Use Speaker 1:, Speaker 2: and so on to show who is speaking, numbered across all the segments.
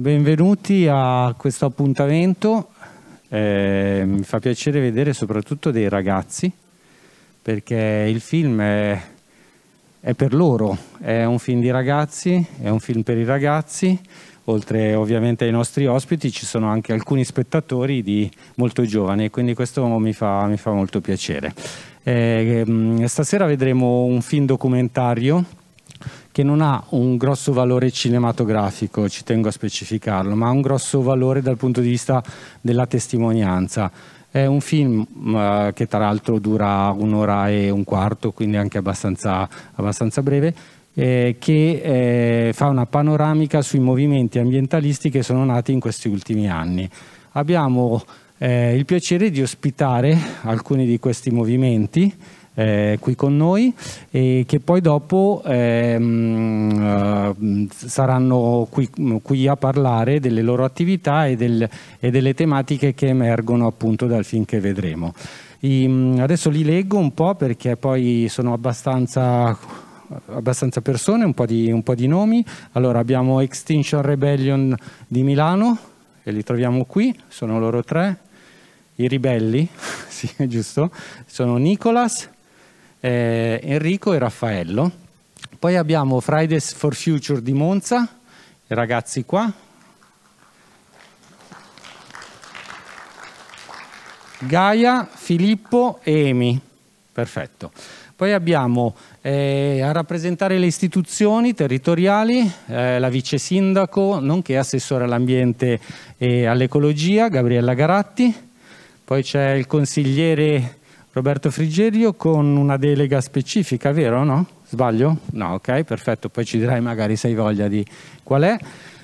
Speaker 1: Benvenuti a questo appuntamento, eh, mi fa piacere vedere soprattutto dei ragazzi perché il film è, è, per loro, è un film di ragazzi, è un film per i ragazzi, oltre ovviamente ai nostri ospiti ci sono anche alcuni spettatori di molto giovani quindi questo mi fa, mi fa molto piacere. Eh, ehm, stasera vedremo un film documentario che non ha un grosso valore cinematografico, ci tengo a specificarlo, ma ha un grosso valore dal punto di vista della testimonianza. È un film eh, che tra l'altro dura un'ora e un quarto, quindi anche abbastanza, abbastanza breve, eh, che eh, fa una panoramica sui movimenti ambientalisti che sono nati in questi ultimi anni. Abbiamo eh, il piacere di ospitare alcuni di questi movimenti, eh, qui con noi e che poi dopo ehm, eh, saranno qui, qui, a parlare delle loro attività e, del, e delle tematiche che emergono appunto dal film che vedremo. I, mm, adesso li leggo un po' perché poi sono abbastanza, abbastanza persone, un po, di, un po' di nomi. Allora abbiamo Extinction Rebellion di Milano, e li troviamo qui, sono loro tre. I ribelli, sì, è giusto, sono Nicolas, eh, Enrico e Raffaello. Poi abbiamo Fridays for Future di Monza, i ragazzi qua. Gaia, Filippo e Emi. Perfetto. Poi abbiamo eh, a rappresentare le istituzioni territoriali eh, la vice sindaco, nonché assessore all'ambiente e all'ecologia, Gabriella Garatti. Poi c'è il consigliere Roberto Frigerio con una delega specifica, vero o no? Sbaglio? No, ok, perfetto, poi ci dirai magari se hai voglia di qual è.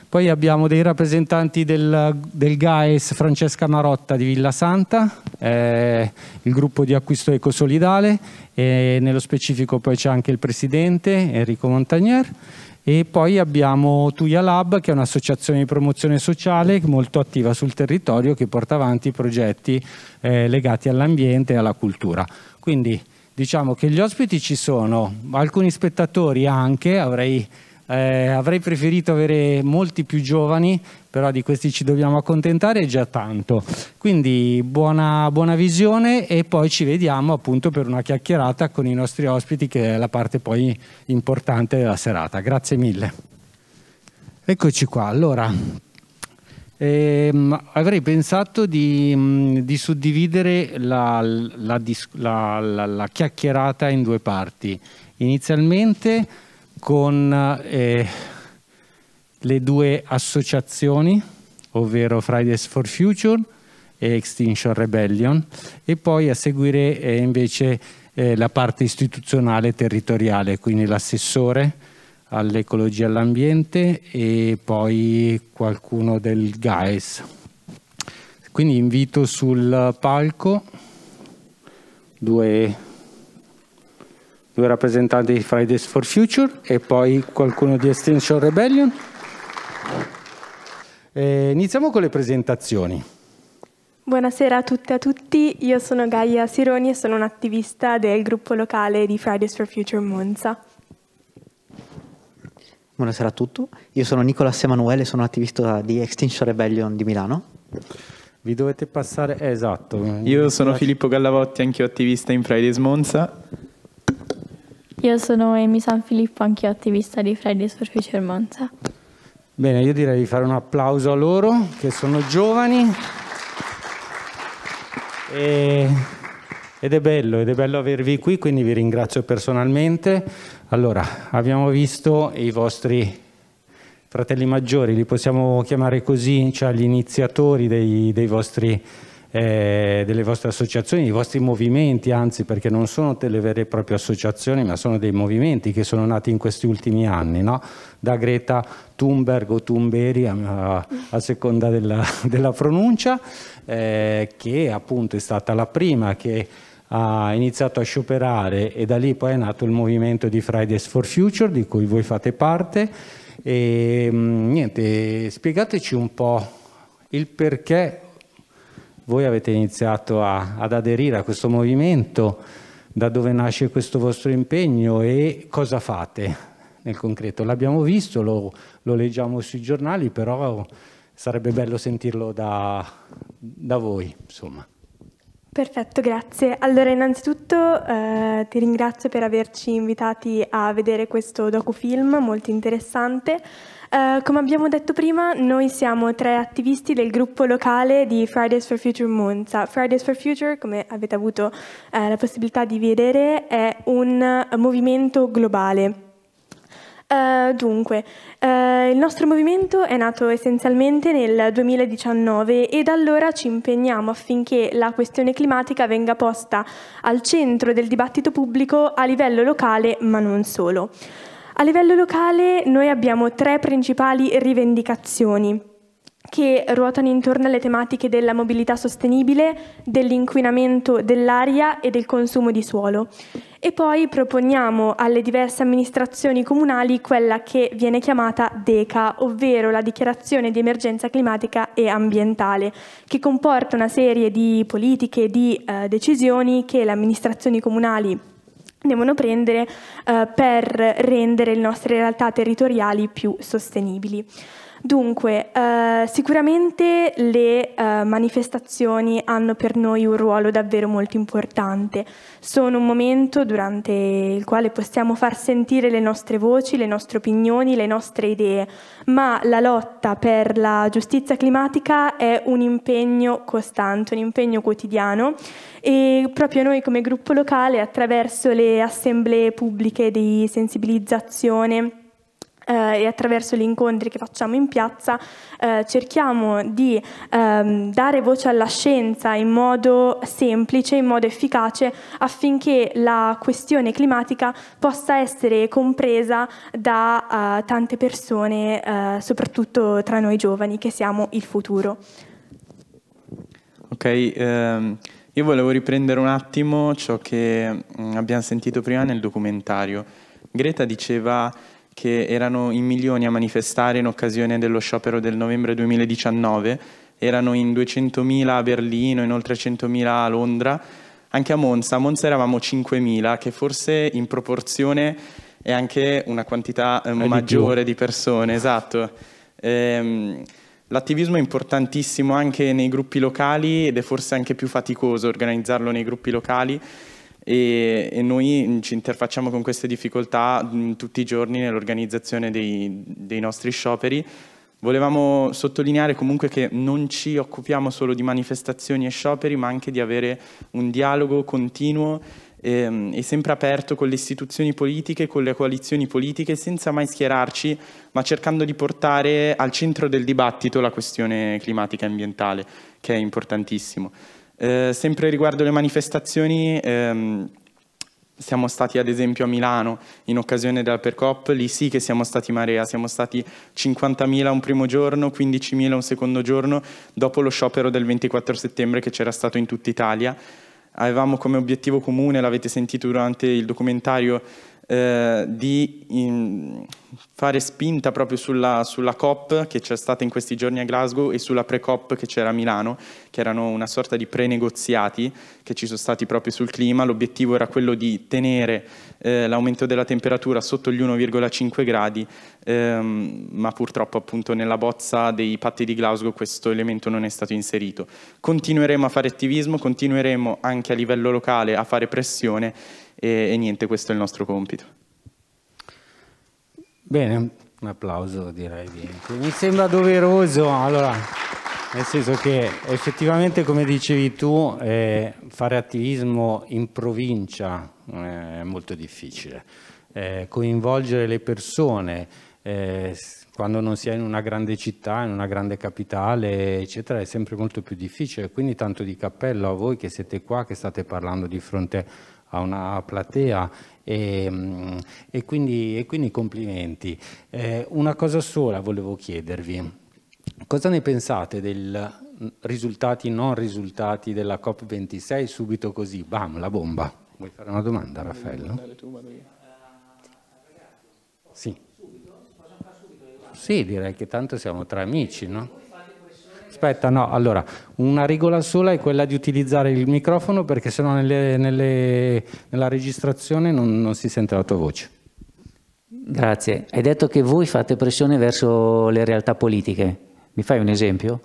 Speaker 1: Poi abbiamo dei rappresentanti del, del GAES Francesca Marotta di Villa Santa, eh, il gruppo di acquisto ecosolidale e nello specifico poi c'è anche il presidente Enrico Montagnier e poi abbiamo Tuya Lab che è un'associazione di promozione sociale molto attiva sul territorio che porta avanti progetti eh, legati all'ambiente e alla cultura. Quindi diciamo che gli ospiti ci sono, alcuni spettatori anche, avrei, eh, avrei preferito avere molti più giovani però di questi ci dobbiamo accontentare già tanto. Quindi buona, buona visione e poi ci vediamo appunto per una chiacchierata con i nostri ospiti che è la parte poi importante della serata. Grazie mille. Eccoci qua, allora ehm, avrei pensato di, mm, di suddividere la, la, la, la, chiacchierata in due parti. Inizialmente con... Eh, le due associazioni, ovvero Fridays for Future e Extinction Rebellion, e poi a seguire eh, invece eh, la parte istituzionale e territoriale, quindi l'assessore all'ecologia e all'ambiente e poi qualcuno del GAES. Quindi invito sul palco due, due rappresentanti di Fridays for Future e poi qualcuno di Extinction Rebellion. Eh, iniziamo con le presentazioni.
Speaker 2: Buonasera a tutte e a tutti, io sono Gaia Sironi e sono un'attivista del gruppo locale di Fridays for Future Monza.
Speaker 3: Buonasera a tutti, io sono Nicolas Emanuele, sono un attivista di Extinction Rebellion di Milano. Vi dovete passare, eh, esatto. Io sono Filippo
Speaker 4: Gallavotti, anch'io attivista in Fridays Monza.
Speaker 5: Io sono Emi San Filippo, anch'io attivista di Fridays for Future Monza.
Speaker 1: Bene, io direi di fare un applauso a loro che sono giovani e, ed è bello, ed è bello avervi qui, quindi vi ringrazio personalmente. Allora, abbiamo visto i vostri fratelli maggiori, li possiamo chiamare così, cioè gli iniziatori dei, dei vostri eh, delle vostre associazioni, dei vostri movimenti, anzi perché non sono delle vere e proprie associazioni, ma sono dei movimenti che sono nati in questi ultimi anni, no? da Greta Thunberg o Thunberi a, a seconda della, della pronuncia, eh, che appunto è stata la prima che ha iniziato a scioperare e da lì poi è nato il movimento di Fridays for Future di cui voi fate parte e mm, niente, spiegateci un po' il perché voi avete iniziato a, ad aderire a questo movimento, da dove nasce questo vostro impegno e cosa fate nel concreto. L'abbiamo visto, lo, lo leggiamo sui giornali, però sarebbe bello sentirlo da, da voi, insomma.
Speaker 2: Perfetto, grazie. Allora, innanzitutto eh, ti ringrazio per averci invitati a vedere questo docufilm molto interessante. Eh, come abbiamo detto prima, noi siamo tre attivisti del gruppo locale di Fridays for Future Monza. Fridays for Future, come avete avuto uh, la possibilità di vedere, è un eh, movimento globale. Uh, dunque, uh, il nostro movimento è nato essenzialmente nel 2019 e da allora ci impegniamo affinché la questione climatica venga posta al centro del dibattito pubblico a livello locale, ma non solo. A livello locale noi abbiamo tre principali rivendicazioni che ruotano intorno alle tematiche della mobilità sostenibile, dell'inquinamento dell'aria e del consumo di suolo. E poi proponiamo alle diverse amministrazioni comunali quella che viene chiamata DECA, ovvero la dichiarazione di emergenza climatica e ambientale, che comporta una serie di politiche, e di eh, decisioni che le amministrazioni comunali devono prendere eh, per rendere le nostre realtà territoriali più sostenibili. Dunque, eh, sicuramente le eh, manifestazioni hanno per noi un ruolo davvero molto importante. Sono un momento durante il quale possiamo far sentire le nostre voci, le nostre opinioni, le nostre idee, ma la lotta per la giustizia climatica è un impegno costante, un impegno quotidiano e proprio noi come gruppo locale attraverso le assemblee pubbliche di sensibilizzazione eh, e attraverso gli incontri che facciamo in piazza eh, cerchiamo di ehm, dare voce alla scienza in modo semplice, in modo efficace, affinché la questione climatica possa essere compresa da eh, tante persone, eh, soprattutto tra noi giovani che siamo il futuro.
Speaker 4: Ok, ehm, io volevo riprendere un attimo ciò che mh, mm, abbiamo sentito prima nel documentario. Greta diceva che erano in milioni a manifestare in occasione dello sciopero del novembre 2019, erano in 200.000 a Berlino, in oltre 100.000 a Londra, anche a Monza, a Monza eravamo 5.000, che forse in proporzione è anche una quantità eh, maggiore di, di, persone, esatto. Ehm, L'attivismo è importantissimo anche nei gruppi locali ed è forse anche più faticoso organizzarlo nei gruppi locali e, e noi ci interfacciamo con queste difficoltà mh, tutti i giorni nell'organizzazione dei, dei nostri scioperi. Volevamo sottolineare comunque che non ci occupiamo solo di manifestazioni e scioperi, ma anche di avere un dialogo continuo ehm, e sempre aperto con le istituzioni politiche, con le coalizioni politiche, senza mai schierarci, ma cercando di portare al centro del dibattito la questione climatica e ambientale, che è importantissimo. Eh, sempre riguardo le manifestazioni, ehm, siamo stati ad esempio a Milano in occasione della Percop, lì sì che siamo stati marea, siamo stati 50.000 un primo giorno, 15.000 un secondo giorno, dopo lo sciopero del 24 settembre che c'era stato in tutta Italia. Avevamo come obiettivo comune, l'avete sentito durante il documentario, eh, di in, fare spinta proprio sulla, sulla COP che c'è stata in questi giorni a Glasgow e sulla pre-COP che c'era a Milano, che erano una sorta di pre-negoziati che ci sono stati proprio sul clima. L'obiettivo era quello di tenere eh, l'aumento della temperatura sotto gli 1,5 gradi, ehm, ma purtroppo appunto nella bozza dei patti di Glasgow questo elemento non è stato inserito. Continueremo a fare attivismo, continueremo anche a livello locale a fare pressione e, e niente, questo è il nostro compito.
Speaker 1: Bene, un applauso direi. Mi sembra doveroso, allora, nel senso che effettivamente come dicevi tu, eh, fare attivismo in provincia eh, è molto difficile. Eh, coinvolgere le persone eh, quando non si è in una grande città, in una grande capitale, eccetera, è sempre molto più difficile. Quindi tanto di cappello a voi che siete qua, che state parlando di fronte a una platea e, mm, e, quindi, e quindi, complimenti. Eh, una cosa sola volevo chiedervi, cosa ne pensate del mm, risultati non risultati della COP26 subito così, bam, la bomba? Vuoi fare una domanda Raffaello? Sì. Sì, direi che tanto siamo tra amici, no? Aspetta, no, allora, una regola sola è quella di utilizzare il microfono perché sennò nelle,
Speaker 6: nelle, nella registrazione non, non si sente la tua voce. Grazie. Hai detto che voi fate pressione verso le realtà politiche. Mi fai un esempio?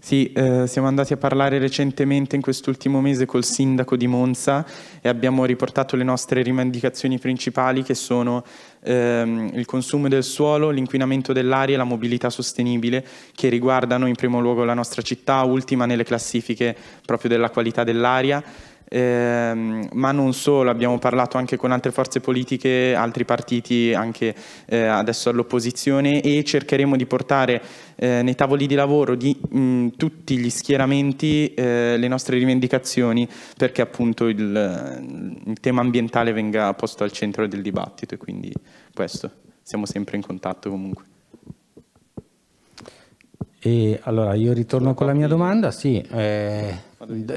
Speaker 4: Sì, eh, siamo andati a parlare recentemente in quest'ultimo mese col sindaco di Monza e abbiamo riportato le nostre rivendicazioni principali che sono ehm, il consumo del suolo, l'inquinamento dell'aria e la mobilità sostenibile che riguardano in primo luogo la nostra città, ultima nelle classifiche proprio della qualità dell'aria eh, ma non solo, abbiamo parlato anche con altre forze politiche, altri partiti anche eh, adesso all'opposizione e cercheremo di portare eh, nei tavoli di lavoro di mh, tutti gli schieramenti eh, le nostre rivendicazioni perché appunto il, il tema ambientale venga posto al centro del dibattito e quindi questo, siamo sempre in contatto comunque.
Speaker 1: E allora io ritorno con la mia domanda, sì, eh,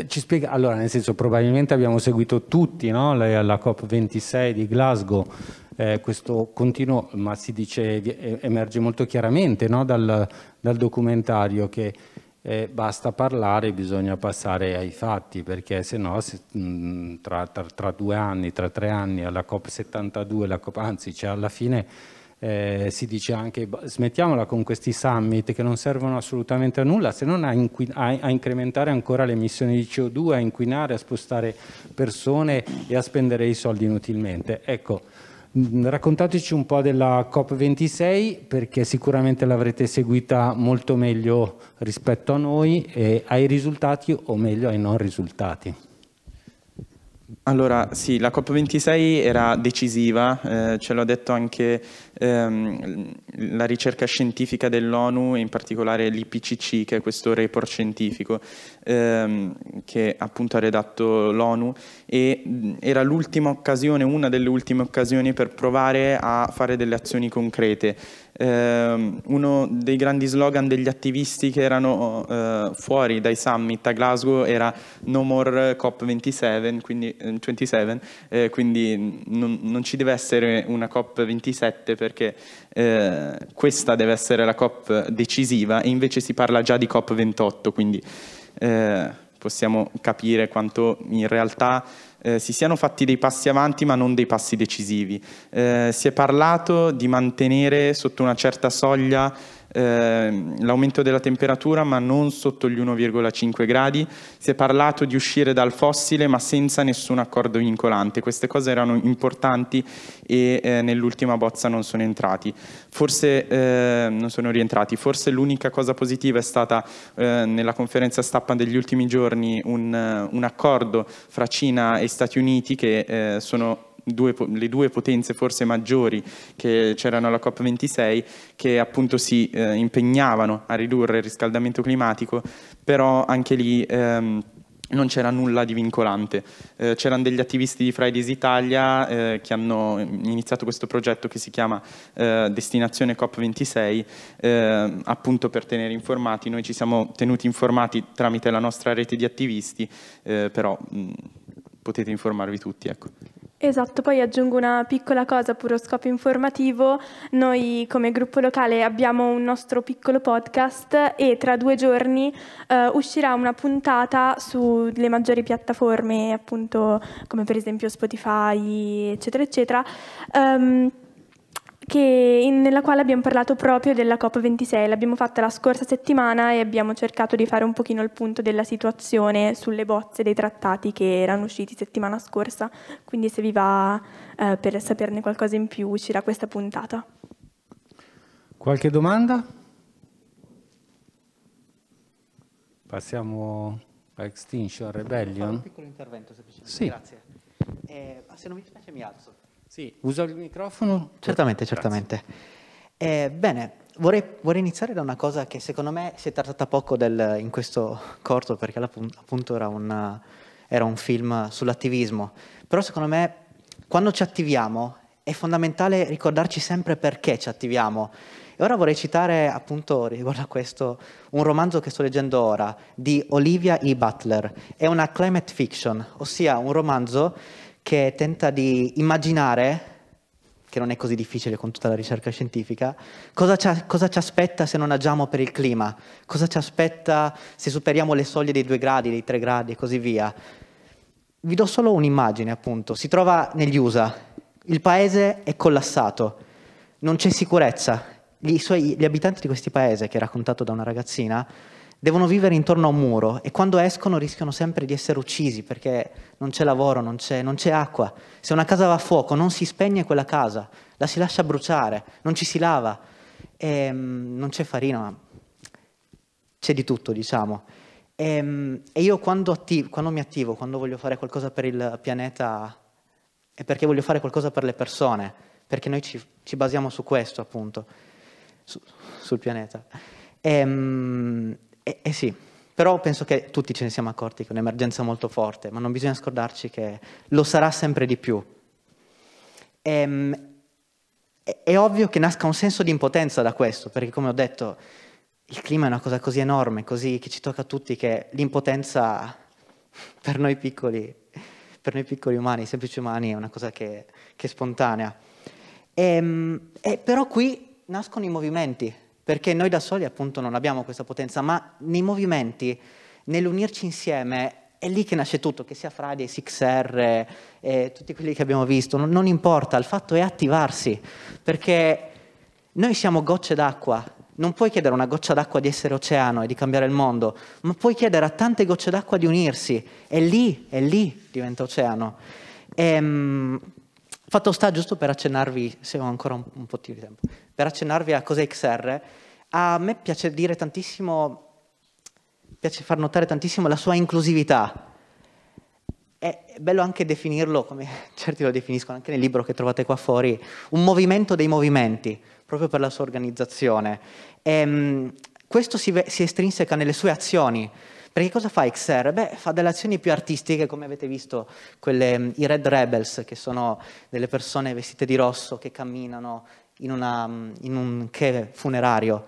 Speaker 1: ci spiega, allora, nel senso, probabilmente abbiamo seguito tutti no? la, la COP26 di Glasgow, eh, questo continuo, ma si dice, eh, emerge molto chiaramente no? dal, dal, documentario che eh, basta parlare, bisogna passare ai fatti, perché se no se, mh, mm, tra, tra, tra, due anni, tra tre anni, alla COP72, la COP, anzi, cioè alla fine eh, si dice anche smettiamola con questi summit che non servono assolutamente a nulla se non a, a, a, incrementare ancora le emissioni di CO2, a inquinare, a spostare persone e a spendere i soldi inutilmente. Ecco, mh, raccontateci un po' della COP26 perché sicuramente l'avrete seguita molto meglio rispetto a noi e ai risultati o meglio ai non risultati.
Speaker 4: Allora sì, la COP26 era decisiva, eh, ce l'ha detto anche ehm, la ricerca scientifica dell'ONU, in particolare l'IPCC, che è questo report scientifico ehm, che appunto ha redatto l'ONU e era l'ultima occasione, una delle ultime occasioni per provare a fare delle azioni concrete eh, uno dei grandi slogan degli attivisti che erano eh, fuori dai summit a Glasgow era No more eh, COP27, quindi, 27, eh, eh, quindi non, non, ci deve essere una COP27 perché eh, questa deve essere la COP decisiva e invece si parla già di COP28, quindi possiamo capire quanto in realtà eh, si siano fatti dei passi avanti ma non dei passi decisivi. Eh, si è parlato di mantenere sotto una certa soglia Ehm, l'aumento della temperatura ma non sotto gli 1,5 gradi, si è parlato di uscire dal fossile ma senza nessun accordo vincolante, queste cose erano importanti e eh, nell'ultima bozza non sono entrati, forse eh, non sono rientrati, forse l'unica cosa positiva è stata ehm, nella conferenza stampa degli ultimi giorni un, eh, un, accordo fra Cina e Stati Uniti che eh, sono due, le due potenze forse maggiori che c'erano alla COP26 che appunto si eh, impegnavano a ridurre il riscaldamento climatico, però anche lì... Ehm, non c'era nulla di vincolante. Eh, c'erano degli attivisti di Fridays Italia eh, che hanno iniziato questo progetto che si chiama eh, Destinazione COP26, eh, appunto per tenere informati. Noi ci siamo tenuti informati tramite la nostra rete di attivisti, eh, però mh, mm, potete informarvi tutti. Ecco.
Speaker 2: Esatto, poi aggiungo una piccola cosa puro scopo informativo. Noi come gruppo locale abbiamo un nostro piccolo podcast e tra due giorni eh, uscirà una puntata sulle maggiori piattaforme, appunto come per esempio Spotify, eccetera, eccetera. Um, in, nella quale abbiamo parlato proprio della COP26. L'abbiamo fatta la scorsa settimana e abbiamo cercato di fare un pochino il punto della situazione sulle bozze dei trattati che erano usciti settimana scorsa. Quindi se vi va eh, per saperne qualcosa in più uscirà questa puntata.
Speaker 1: Qualche domanda? Passiamo a Extinction Rebellion. Un piccolo
Speaker 3: intervento semplicemente, sì. grazie. Eh, se non mi spiace mi alzo. Sì, uso il microfono? Certamente, certamente. Eh, bene, vorrei, vorrei, iniziare da una cosa che secondo me si è trattata poco del, in questo corto, perché appunto era, una, era un film sull'attivismo, però secondo me quando ci attiviamo è fondamentale ricordarci sempre perché ci attiviamo. E ora vorrei citare, appunto, riguardo a questo, un romanzo che sto leggendo ora di Olivia E. Butler. È una climate fiction, ossia un romanzo che tenta di immaginare, che non è così difficile con tutta la ricerca scientifica, cosa ci, cosa ci aspetta se non agiamo per il clima, cosa ci aspetta se superiamo le soglie dei 2 gradi, dei 3 gradi e così via. Vi do solo un'immagine, appunto. Si trova negli USA, il paese è collassato, non c'è sicurezza, gli, suoi, gli abitanti di questi paesi, che è raccontato da una ragazzina, devono vivere intorno a un muro e quando escono rischiano sempre di essere uccisi perché non c'è lavoro, non c'è, non c'è, acqua. Se una casa va a fuoco non si spegne quella casa, la si lascia bruciare, non ci si lava, e, ehm, non c'è farina, ma c'è di tutto diciamo. E, ehm, e io quando, attivo, quando mi attivo, quando voglio fare qualcosa per il pianeta è perché voglio fare qualcosa per le persone, perché noi ci, ci basiamo su questo appunto, su, sul pianeta. E, ehm, e, eh, e eh, sì, però penso che tutti ce ne siamo accorti che è un'emergenza molto forte, ma non bisogna scordarci che lo sarà sempre di più. E, ehm, è ovvio che nasca un senso di impotenza da questo, perché come ho detto, il clima è una cosa così enorme, così che ci tocca a tutti, che l'impotenza per noi piccoli, per noi piccoli umani, semplici umani, è una cosa che, che è spontanea. E, ehm, e eh, però qui nascono i movimenti, perché noi da soli appunto non abbiamo questa potenza, ma nei movimenti, nell'unirci insieme, è lì che nasce tutto, che sia Friday, 6R, eh, tutti quelli che abbiamo visto, non, non importa, il fatto è attivarsi, perché noi siamo gocce d'acqua, non puoi chiedere a una goccia d'acqua di essere oceano e di cambiare il mondo, ma puoi chiedere a tante gocce d'acqua di unirsi, è lì, è lì diventa oceano. Ehm, Fatto sta, giusto per accennarvi, se ho ancora un, un po' di tempo, per accennarvi a cos'è XR, a me piace dire tantissimo, piace far notare tantissimo la sua inclusività. È bello anche definirlo, come certi lo definiscono anche nel libro che trovate qua fuori, un movimento dei movimenti, proprio per la sua organizzazione. E, ehm, questo si, si estrinseca nelle sue azioni, perché cosa fa XR? Beh, fa delle azioni più artistiche, come avete visto, quelle, mm, i Red Rebels, che sono delle persone vestite di rosso che camminano in, una, mm, in un che funerario.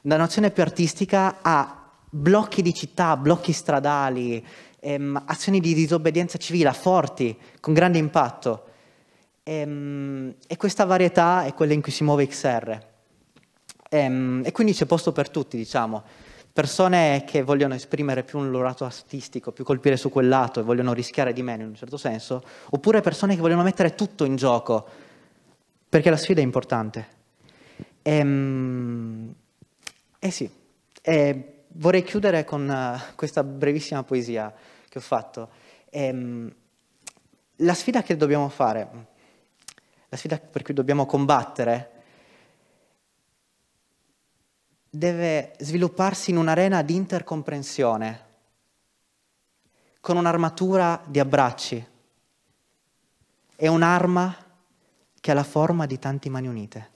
Speaker 3: Da un'azione più artistica a blocchi di città, blocchi stradali, ehm, azioni di disobbedienza civile forti, con grande impatto. Ehm, e questa varietà è quella in cui si muove XR. Ehm, e quindi c'è posto per tutti, diciamo persone che vogliono esprimere più un loro lato artistico, più colpire su quel lato e vogliono rischiare di meno in un certo senso, oppure persone che vogliono mettere tutto in gioco, perché la sfida è importante. E, ehm, eh sì, e vorrei chiudere con eh, questa brevissima poesia che ho fatto. E, ehm, la sfida che dobbiamo fare, la sfida per cui dobbiamo combattere, deve svilupparsi in un'arena di intercomprensione, con un'armatura di abbracci. È un'arma che ha la forma di tanti mani unite.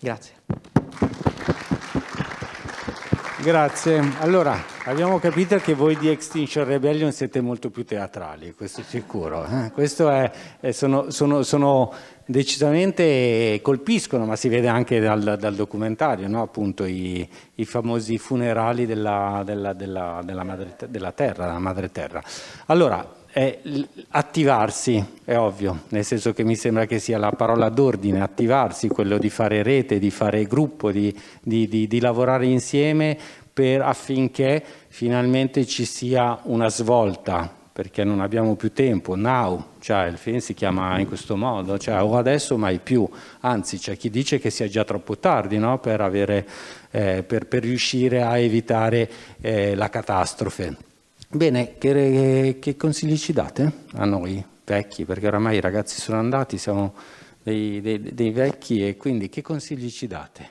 Speaker 1: Grazie. Grazie. Allora, abbiamo capito che voi di Extinction Rebellion siete molto più teatrali, questo è sicuro. Eh? Questo è, eh, sono, sono, sono decisamente colpiscono, ma si vede anche dal, dal documentario, no? appunto i, i, famosi funerali della, della, della, della madre, terra, della madre terra. Allora, eh, attivarsi, è ovvio, nel senso che mi sembra che sia la parola d'ordine, attivarsi, quello di fare rete, di fare gruppo, di, di, di, di lavorare insieme per, affinché finalmente ci sia una svolta perché non abbiamo più tempo, now, cioè il film si chiama in questo modo, cioè o adesso mai più, anzi c'è chi dice che sia già troppo tardi no? per, avere, eh, per, per, riuscire a evitare eh, la catastrofe. Bene, che, che, consigli ci date a noi vecchi, perché oramai i ragazzi sono andati, siamo dei, dei, dei vecchi e quindi che consigli ci date?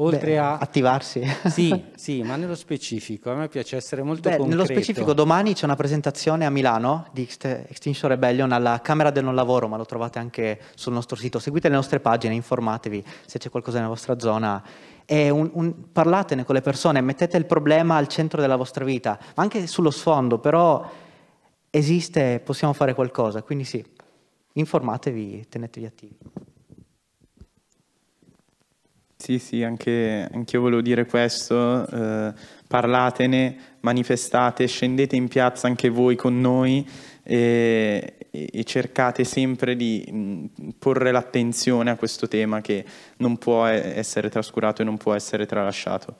Speaker 1: Oltre Beh, a attivarsi. Sì, sì, ma nello specifico, a me piace essere molto Beh, concreto. Nello specifico,
Speaker 3: domani c'è una presentazione a Milano di Extinction Rebellion alla Camera del Non Lavoro, ma lo trovate anche sul nostro sito. Seguite le nostre pagine, informatevi se c'è qualcosa nella vostra zona. Un, un, parlatene con le persone, mettete il problema al centro della vostra vita, anche sullo sfondo, però esiste, possiamo fare qualcosa, quindi sì, informatevi, tenetevi attivi.
Speaker 4: Sì, sì, anche io volevo dire questo, eh, parlatene, manifestate, scendete in piazza anche voi con noi e, e cercate sempre di mm, porre l'attenzione a questo tema che non può essere trascurato e non può essere tralasciato.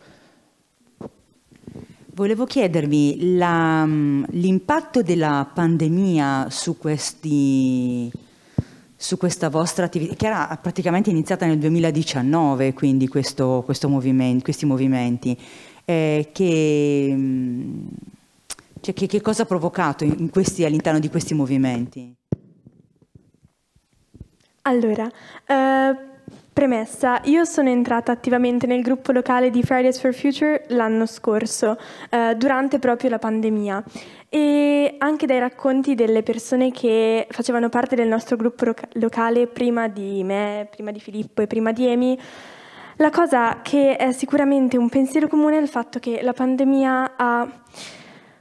Speaker 7: Volevo chiedervi mm, l'impatto della pandemia su questi su questa vostra attività, che era praticamente iniziata nel 2019, quindi questo, questo movimento, questi movimenti, eh, che, mm, cioè, che, che, cosa ha provocato all'interno di questi movimenti?
Speaker 2: Allora, eh, Premessa, io sono entrata attivamente nel gruppo locale di Fridays for Future l'anno scorso, eh, durante proprio la pandemia e anche dai racconti delle persone che facevano parte del nostro gruppo locale prima di me, prima di Filippo e prima di Emi, la cosa che è sicuramente un pensiero comune è il fatto che la pandemia ha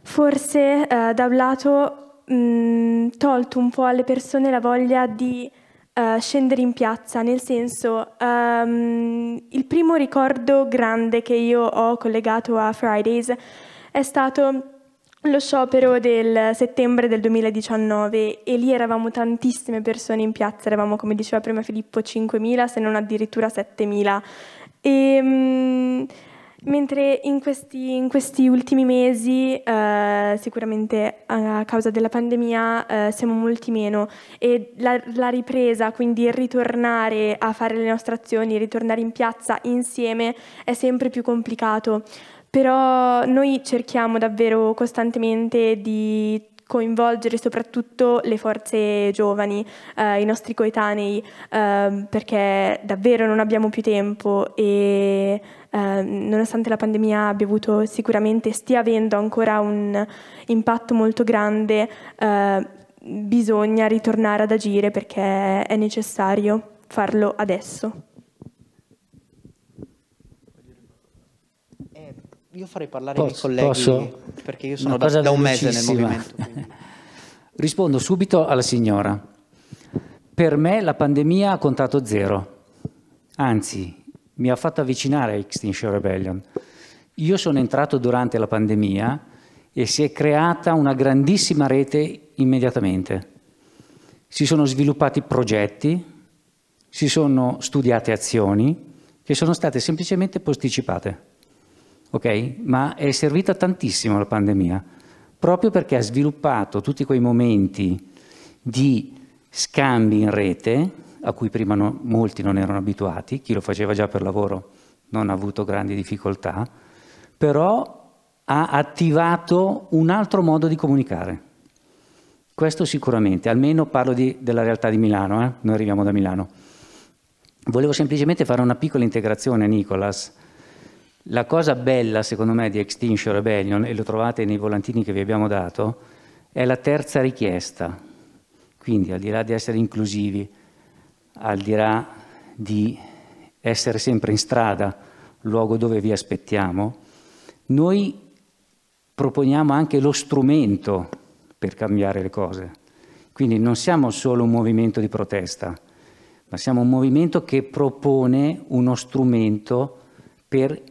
Speaker 2: forse eh, da un lato mh, mm, tolto un po' alle persone la voglia di eh, scendere in piazza, nel senso um, il primo ricordo grande che io ho collegato a Fridays è stato lo sciopero del settembre del 2019 e lì eravamo tantissime persone in piazza, eravamo come diceva prima Filippo 5.000 se non addirittura 7.000 e... Um, Mentre in questi, in questi, ultimi mesi, eh, sicuramente a causa della pandemia, eh, siamo molti meno e la, la, ripresa, quindi ritornare a fare le nostre azioni, ritornare in piazza insieme, è sempre più complicato. Però noi cerchiamo davvero costantemente di coinvolgere soprattutto le forze giovani, eh, i nostri coetanei, ehm, perché davvero non abbiamo più tempo e Ehm, nonostante la pandemia abbia avuto sicuramente, stia avendo ancora un impatto molto grande, eh, bisogna ritornare ad agire perché è necessario farlo adesso.
Speaker 3: Eh, io farei parlare posso, i colleghi posso? perché io sono da, da, un mese nel movimento.
Speaker 6: Rispondo subito alla signora. Per me la pandemia ha contato zero. Anzi, mi ha fatto avvicinare a Extinction Rebellion. Io sono entrato durante la pandemia e si è creata una grandissima rete immediatamente. Si sono sviluppati progetti, si sono studiate azioni che sono state semplicemente posticipate. Ok? Ma è servita tantissimo la pandemia, proprio perché ha sviluppato tutti quei momenti di scambi in rete a cui prima no, molti non erano abituati, chi lo faceva già per lavoro non ha avuto grandi difficoltà, però ha attivato un altro modo di comunicare. Questo sicuramente, almeno parlo di, della realtà di Milano, eh? noi arriviamo da Milano. Volevo semplicemente fare una piccola integrazione, Nicolas. La cosa bella, secondo me, di Extinction Rebellion, e lo trovate nei volantini che vi abbiamo dato, è la terza richiesta. Quindi, al di là di essere inclusivi, al di là di essere sempre in strada, luogo dove vi aspettiamo, noi proponiamo anche lo strumento per cambiare le cose. Quindi non siamo solo un movimento di protesta, ma siamo un movimento che propone uno strumento per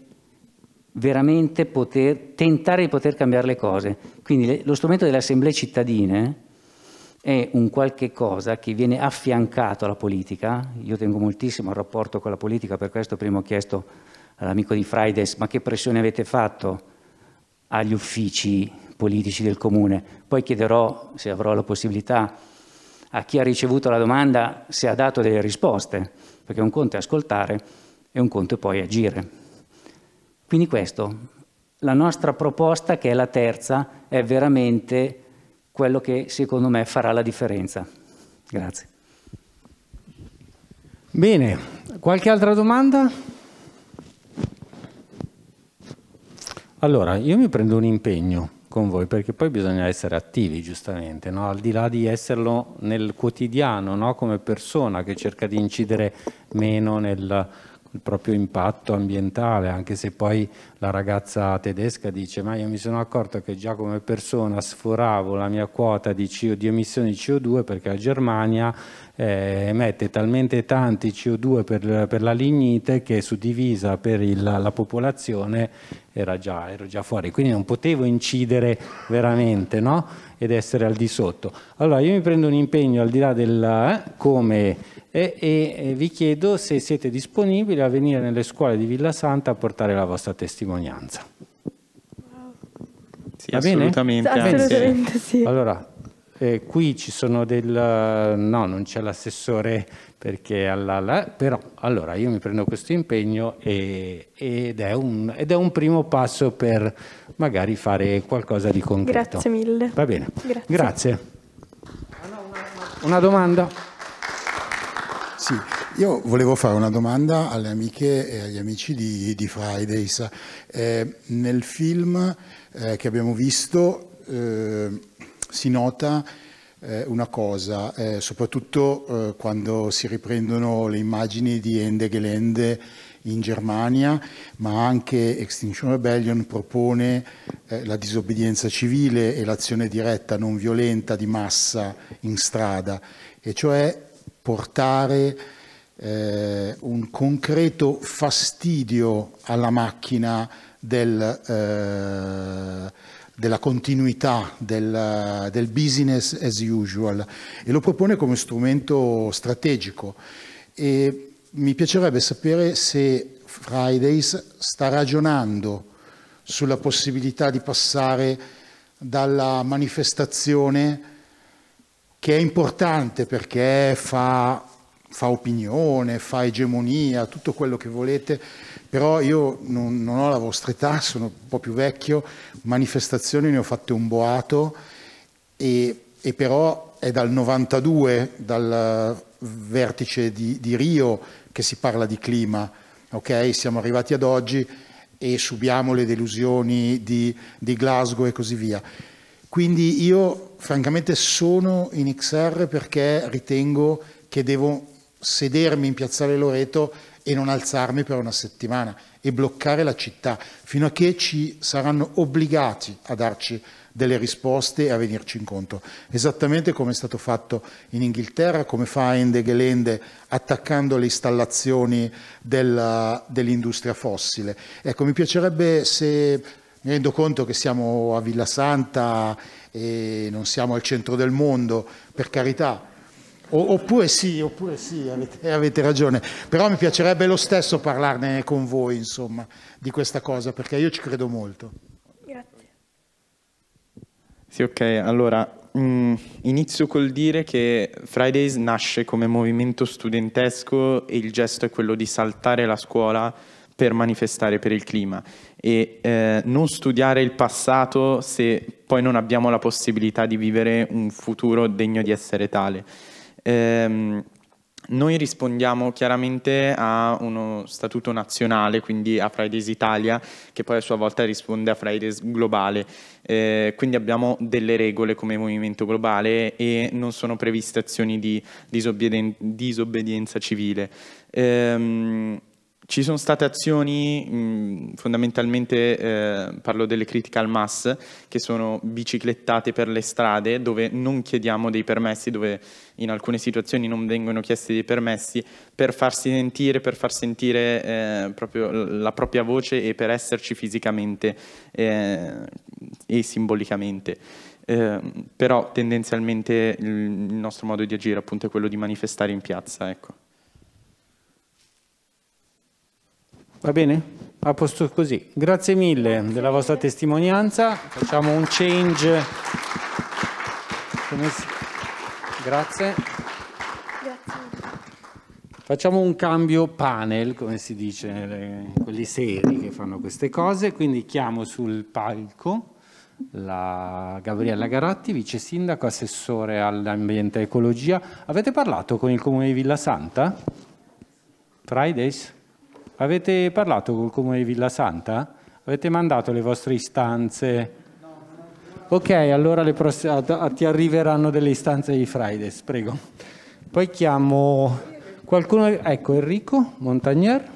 Speaker 6: veramente poter tentare di poter cambiare le cose. Quindi lo strumento delle assemblee cittadine è un qualche cosa che viene affiancato alla politica. Io tengo moltissimo al rapporto con la politica, per questo prima ho chiesto all'amico di Fridays ma che pressione avete fatto agli uffici politici del comune. Poi chiederò, se avrò la possibilità, a chi ha ricevuto la domanda se ha dato delle risposte, perché un conto è ascoltare e un conto è poi agire. Quindi questo, la nostra proposta, che è la terza, è veramente quello che secondo me farà la differenza. Grazie. Bene,
Speaker 1: qualche altra domanda? Allora, io mi prendo un impegno con voi perché poi bisogna essere attivi, giustamente, no? al di là di esserlo nel quotidiano, no? come persona che cerca di incidere meno nel, il proprio impatto ambientale, anche se poi la ragazza tedesca dice ma io mi sono accorto che già come persona sforavo la mia quota di, CO, di emissioni di CO2 perché la Germania eh, emette talmente tanti CO2 per, per, la lignite che suddivisa per il, la popolazione era già, ero già fuori, quindi non potevo incidere veramente. No? ed essere al di sotto. Allora io mi prendo un impegno al di là del eh, come e, e vi chiedo se siete disponibili a venire nelle scuole di Villa Santa a portare la vostra testimonianza. Sì, assolutamente. Assolutamente sì. Allora, eh, qui ci sono del... no, non c'è l'assessore perché alla, però allora io mi prendo questo impegno e, ed, è un, ed, è un, primo passo per magari fare qualcosa di concreto. Grazie mille. Va bene, grazie. grazie.
Speaker 8: Una domanda? Sì, io volevo fare una domanda alle amiche e agli amici di, di Fridays. Eh, nel film eh, che abbiamo visto... Eh, si nota eh, una cosa, eh, soprattutto eh, quando si riprendono le immagini di Ende Gelände in Germania, ma anche Extinction Rebellion propone eh, la disobbedienza civile e l'azione diretta non violenta di massa in strada, e cioè portare eh, un concreto fastidio alla macchina del eh, della continuità del, del, business as usual e lo propone come strumento strategico. E mi piacerebbe sapere se Fridays sta ragionando sulla possibilità di passare dalla manifestazione che è importante perché fa fa opinione, fa egemonia, tutto quello che volete, però io non, non ho la vostra età, sono un po' più vecchio, manifestazioni ne ho fatte un boato e, e però è dal 92, dal vertice di, di, Rio, che si parla di clima, ok? Siamo arrivati ad oggi e subiamo le delusioni di, di Glasgow e così via. Quindi io francamente sono in XR perché ritengo che devo sedermi in Piazzale Loreto e non alzarmi per una settimana e bloccare la città fino a che ci saranno obbligati a darci delle risposte e a venirci incontro, esattamente come è stato fatto in Inghilterra, come fa Ende Gelende attaccando le installazioni dell'industria fossile. Ecco, mi piacerebbe se mi rendo conto che siamo a Villa Santa e non siamo al centro del mondo, per carità, oppure sì, oppure sì, avete, avete, ragione. Però mi piacerebbe lo stesso parlarne con voi, insomma, di questa cosa, perché io ci credo molto.
Speaker 7: Grazie.
Speaker 4: Sì, ok, allora mh, mm, inizio col dire che Fridays nasce come movimento studentesco e il gesto è quello di saltare la scuola per manifestare per il clima e eh, non studiare il passato se poi non abbiamo la possibilità di vivere un futuro degno di essere tale. Ehm, noi rispondiamo chiaramente a uno statuto nazionale, quindi a Fridays Italia, che poi a sua volta risponde a Fridays Globale. Eh, quindi abbiamo delle regole come movimento globale e non sono previste azioni di disobbedien disobbedienza civile. Ehm, ci sono state azioni, mh, fondamentalmente eh, parlo delle critical mass, che sono biciclettate per le strade dove non chiediamo dei permessi, dove in alcune situazioni non vengono chiesti dei permessi, per farsi sentire, per far sentire eh, proprio la propria voce e per esserci fisicamente eh, e simbolicamente. Eh, però tendenzialmente il nostro modo di agire appunto è quello di manifestare in piazza. Ecco.
Speaker 1: Va bene? A posto così. Grazie mille della vostra testimonianza. Facciamo un change. Grazie. Facciamo un cambio panel, come si dice, nelle, quelli seri che fanno queste cose. Quindi chiamo sul palco la Gabriella Garatti, vice sindaco, assessore all'ambiente e ecologia. Avete parlato con il comune di Villa Santa? Fridays? Avete parlato col comune di Villa Santa? Avete mandato le vostre istanze? Ok, allora ti arriveranno delle istanze di Fridays, prego. Poi chiamo qualcuno, ecco Enrico Montagnier.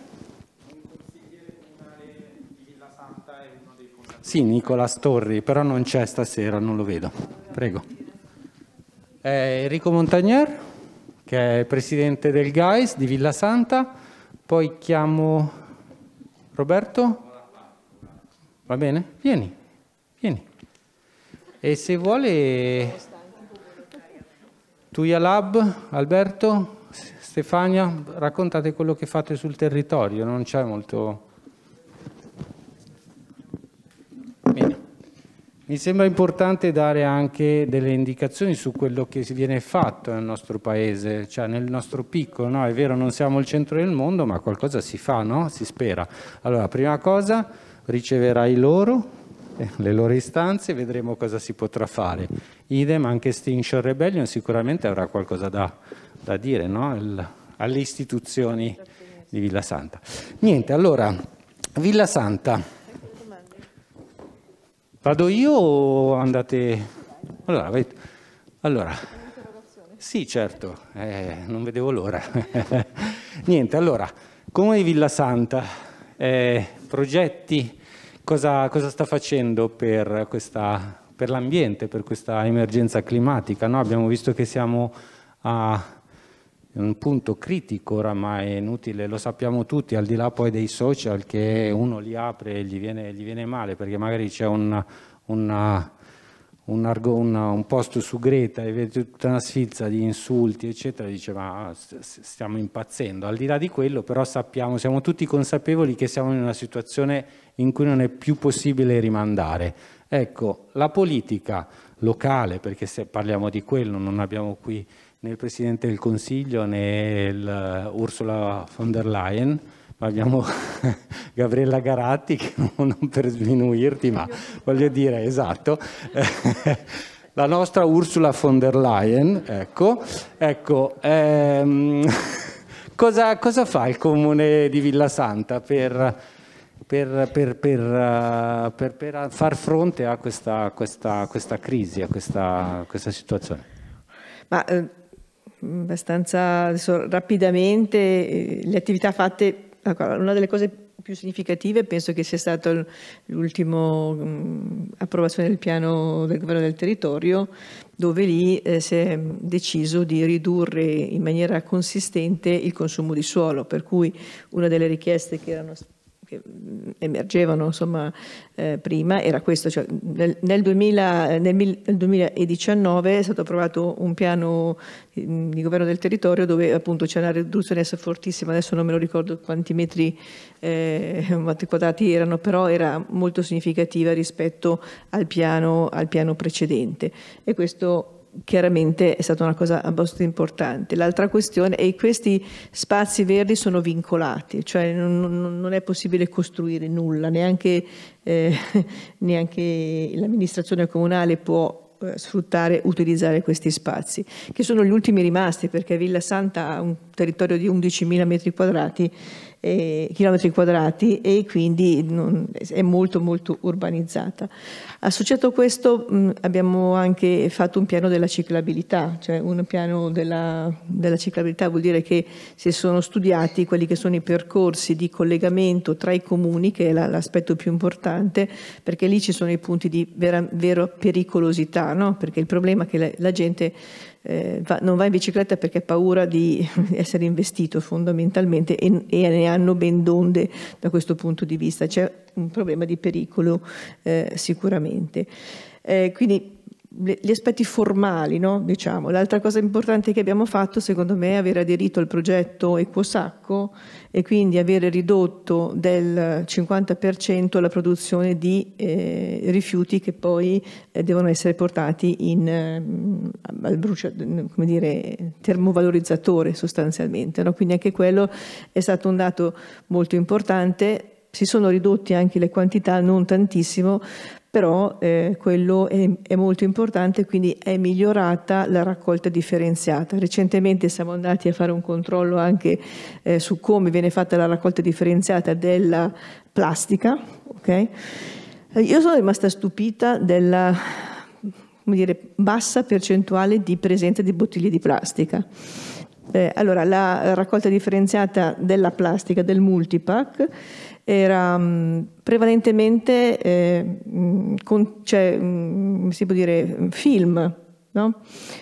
Speaker 1: Sì, Nicola Storri, però non c'è stasera, non lo vedo. Prego. Eh, Enrico Montagnier, che è presidente del GAIS di Villa Santa poi chiamo Roberto. Va bene? Vieni, vieni. E se vuole Tuya Lab, Alberto, Stefania, raccontate quello che fate sul territorio, non c'è molto... Mi sembra importante dare anche delle indicazioni su quello che viene fatto nel nostro paese, cioè nel nostro piccolo, no? è vero non siamo il centro del mondo ma qualcosa si fa, no? si spera. Allora, prima cosa, riceverai loro, eh, le loro istanze, vedremo cosa si potrà fare. Idem, anche Extinction Rebellion sicuramente avrà qualcosa da, da dire no? il, alle istituzioni di Villa Santa. Niente, allora, Villa Santa. Vado io o andate... Allora, avete... allora. sì certo, eh, non vedevo l'ora. Niente, allora, come di Villa Santa, eh, progetti, cosa, cosa, sta facendo per, per l'ambiente, per questa emergenza climatica? No? Abbiamo visto che siamo a un punto critico oramai, è inutile, lo sappiamo tutti, al di là poi dei social che uno li apre e gli viene, gli viene male, perché magari c'è un, un, un, post su Greta e vede tutta una sfilza di insulti, eccetera, e dice ma ah, stiamo impazzendo. Al di là di quello però sappiamo, siamo tutti consapevoli che siamo in una situazione in cui non è più possibile rimandare. Ecco, la politica locale, perché se parliamo di quello non abbiamo qui né il Presidente del Consiglio né il, eh, Ursula von der Leyen, ma abbiamo Gabriella Garatti, che non, non per sminuirti, ma voglio dire, esatto. la nostra Ursula von der Leyen, ecco, ecco ehm, cosa, cosa, fa il comune di Villa Santa per, per, eh, per, per far fronte a questa, questa, questa crisi, a questa, questa situazione?
Speaker 7: Ma eh, abbastanza adesso, rapidamente eh, le attività fatte. Una delle cose più significative penso che sia stata l'ultima mm, approvazione del piano del governo del territorio, dove lì eh, si è deciso di ridurre in maniera consistente il consumo di suolo, per cui una delle richieste che erano state che mm, emergevano insomma, eh, prima era questo, cioè nel, nel, 2000, nel, 2019 è stato approvato un piano mm, di governo del territorio dove appunto c'è una riduzione fortissima, adesso non me lo ricordo quanti metri, eh, quadrati erano, però era molto significativa rispetto al piano, al piano precedente e questo chiaramente è stata una cosa abbastanza importante. L'altra questione è che questi spazi verdi sono vincolati, cioè non, non è possibile costruire nulla, neanche, eh, neanche l'amministrazione comunale può eh, sfruttare, utilizzare questi spazi, che sono gli ultimi rimasti perché Villa Santa ha un territorio di 11.000 metri quadrati eh, km quadrati e quindi non, è molto molto urbanizzata. Associato a questo mh, mm, abbiamo anche fatto un piano della ciclabilità, cioè un piano della, della ciclabilità vuol dire che si sono studiati quelli che sono i percorsi di collegamento tra i comuni, che è la, l'aspetto più importante, perché lì ci sono i punti di vera, vera pericolosità, no? perché il problema è che la, la gente eh, va, non va in bicicletta perché ha paura di essere investito fondamentalmente e, e, ne hanno ben donde da questo punto di vista. C'è un problema di pericolo eh, sicuramente. Eh, quindi gli aspetti formali, no? diciamo. L'altra cosa importante che abbiamo fatto, secondo me, è aver aderito al progetto Equosacco e quindi avere ridotto del 50% la produzione di eh, rifiuti che poi eh, devono essere portati in, eh, al brucia, come dire, termovalorizzatore sostanzialmente. No? Quindi anche quello è stato un dato molto importante si sono ridotti anche le quantità, non tantissimo, però eh, quello è, è, molto importante, quindi è migliorata la raccolta differenziata. Recentemente siamo andati a fare un controllo anche eh, su come viene fatta la raccolta differenziata della plastica. Okay? Eh, io sono rimasta stupita della dire, bassa percentuale di presenza di bottiglie di plastica. Eh, allora, la raccolta differenziata della plastica, del multipack, era mm, prevalentemente eh, mm, con, cioè, mm, si può dire, film. No?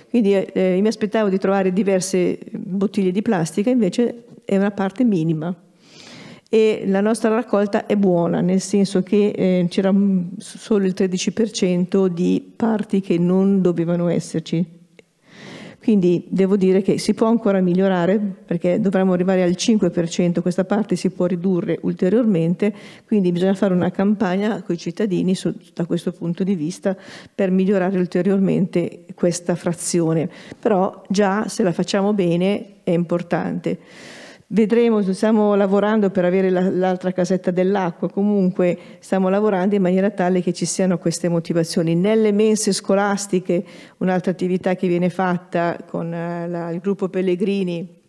Speaker 7: Quindi eh, eh mi aspettavo di trovare diverse bottiglie di plastica, invece è una parte minima. E la nostra raccolta è buona, nel senso che eh, c'era solo il 13% di parti che non dovevano esserci, quindi devo dire che si può ancora migliorare perché dovremmo arrivare al 5%, questa parte si può ridurre ulteriormente, quindi bisogna fare una campagna con i cittadini su, da questo punto di vista per migliorare ulteriormente questa frazione. Però già se la facciamo bene è importante. Vedremo, stiamo lavorando per avere l'altra casetta dell'acqua, comunque stiamo lavorando in maniera tale che ci siano queste motivazioni. Nelle mense scolastiche, un'altra attività che viene fatta con eh, il gruppo Pellegrini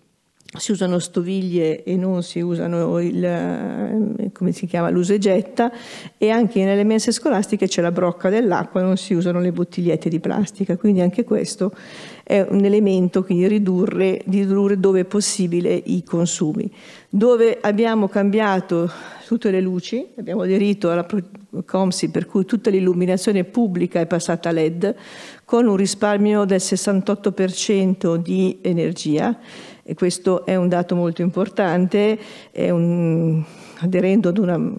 Speaker 7: si usano stoviglie e non si usano il, eh, come si chiama, l'usegetta e anche nelle mense scolastiche c'è la brocca dell'acqua, non si usano le bottigliette di plastica, quindi anche questo è un elemento, quindi ridurre, ridurre dove è possibile i consumi. Dove abbiamo cambiato tutte le luci, abbiamo aderito alla Comsi per cui tutta l'illuminazione pubblica è passata a LED con un risparmio del 68% di energia e questo è un dato molto importante, un, aderendo ad una,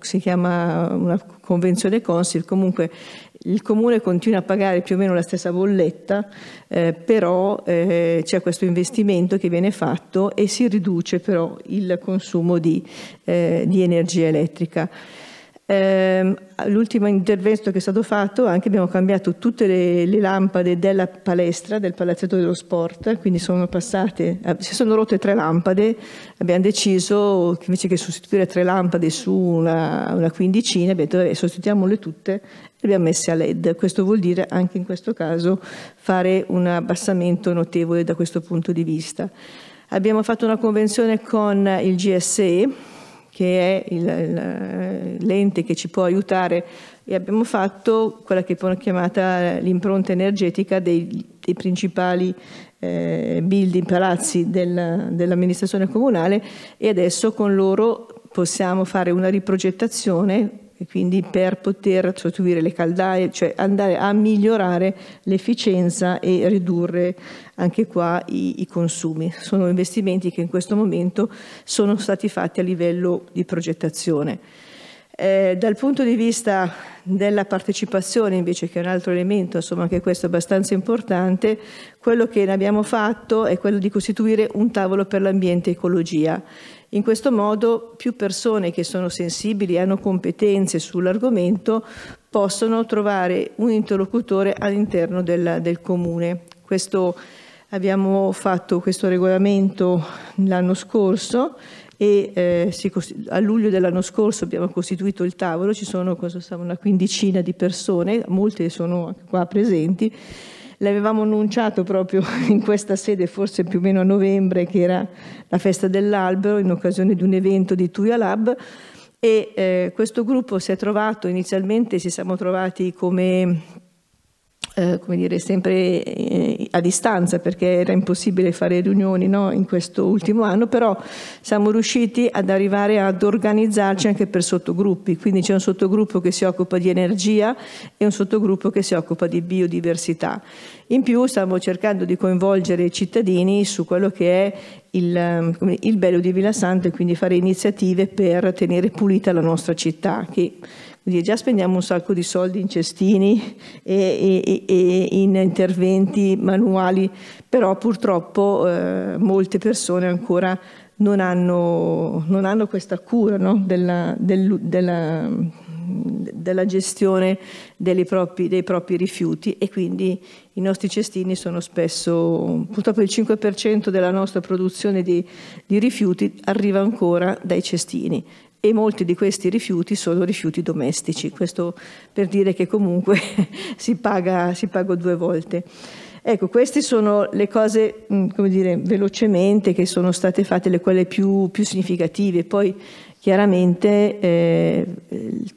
Speaker 7: si chiama una convenzione Consil, comunque il comune continua a pagare più o meno la stessa bolletta, eh, però eh, c'è questo investimento che viene fatto e si riduce però il consumo di, eh, di energia elettrica. Eh, L'ultimo intervento che è stato fatto, anche abbiamo cambiato tutte le, le, lampade della palestra, del palazzetto dello sport, quindi sono passate, eh, si sono rotte tre lampade, abbiamo deciso che invece che sostituire tre lampade su una, una quindicina, abbiamo detto vabbè, sostituiamole tutte e le abbiamo messe a led. Questo vuol dire anche in questo caso fare un abbassamento notevole da questo punto di vista. Abbiamo fatto una convenzione con il GSE, che è il, eh, l'ente che ci può aiutare e abbiamo fatto quella che viene chiamata l'impronta energetica dei, dei principali eh, building, palazzi del, dell'amministrazione comunale e adesso con loro possiamo fare una riprogettazione e quindi per poter sostituire le caldaie, cioè andare a migliorare l'efficienza e ridurre anche qua i, i consumi. Sono investimenti che in questo momento sono stati fatti a livello di progettazione. Eh, dal punto di vista della partecipazione, invece, che è un altro elemento, insomma, anche questo è abbastanza importante, quello che ne abbiamo fatto è quello di costituire un tavolo per l'ambiente e ecologia. In questo modo più persone che sono sensibili e hanno competenze sull'argomento possono trovare un interlocutore all'interno del, del comune. Questo Abbiamo fatto questo regolamento l'anno scorso e eh, a luglio dell'anno scorso abbiamo costituito il tavolo, ci sono una quindicina di persone, molte sono qua presenti. L'avevamo annunciato proprio in questa sede, forse più o meno a novembre, che era la festa dell'albero in occasione di un evento di Tuya Lab e eh, questo gruppo si è trovato, inizialmente ci siamo trovati come eh, come dire, sempre eh, a distanza perché era impossibile fare riunioni no, in questo ultimo anno, però siamo riusciti ad arrivare ad organizzarci anche per sottogruppi, quindi c'è un sottogruppo che si occupa di energia e un sottogruppo che si occupa di biodiversità. In più stiamo cercando di coinvolgere i cittadini su quello che è il, il bello di Villa Santa e quindi fare iniziative per tenere pulita la nostra città, che quindi già spendiamo un sacco di soldi in cestini e, e, e in interventi manuali, però purtroppo eh, molte persone ancora non hanno, non hanno questa cura no? della, del, della, della, gestione propri, dei propri rifiuti e quindi i nostri cestini sono spesso, purtroppo il 5% della nostra produzione di, di rifiuti arriva ancora dai cestini e molti di questi rifiuti sono rifiuti domestici, questo per dire che comunque si paga, si paga due volte. Ecco, queste sono le cose, mm, come dire, velocemente che sono state fatte, le quelle più, più significative. Poi chiaramente eh,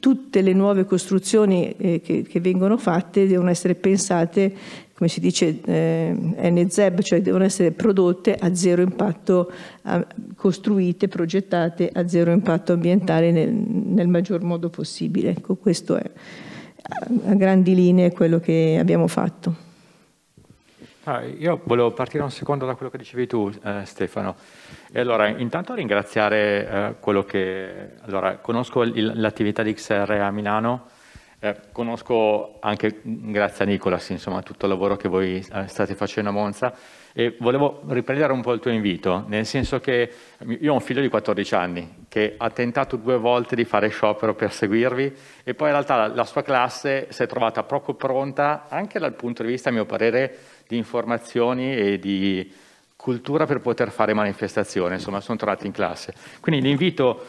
Speaker 7: tutte le nuove costruzioni eh, che, che, vengono fatte devono essere pensate come si dice, eh, NZEB, cioè devono essere prodotte a zero impatto, a, costruite, progettate a zero impatto ambientale nel, nel maggior modo possibile. Ecco, questo è a, a grandi linee quello che abbiamo fatto.
Speaker 9: Ah, io volevo partire un secondo da quello che dicevi tu, eh, Stefano. E allora, intanto ringraziare eh, quello che... Allora, conosco l'attività di XR a Milano, eh, conosco anche, grazie a Nicolas, insomma, tutto il lavoro che voi eh, state facendo a Monza e volevo riprendere un po' il tuo invito, nel senso che io ho un figlio di 14 anni che ha tentato due volte di fare sciopero per seguirvi e poi in realtà la, la sua classe si è trovata proprio pronta, anche dal punto di vista, a mio parere, di informazioni e di cultura per poter fare manifestazione, insomma sono tornati in classe. Quindi l'invito,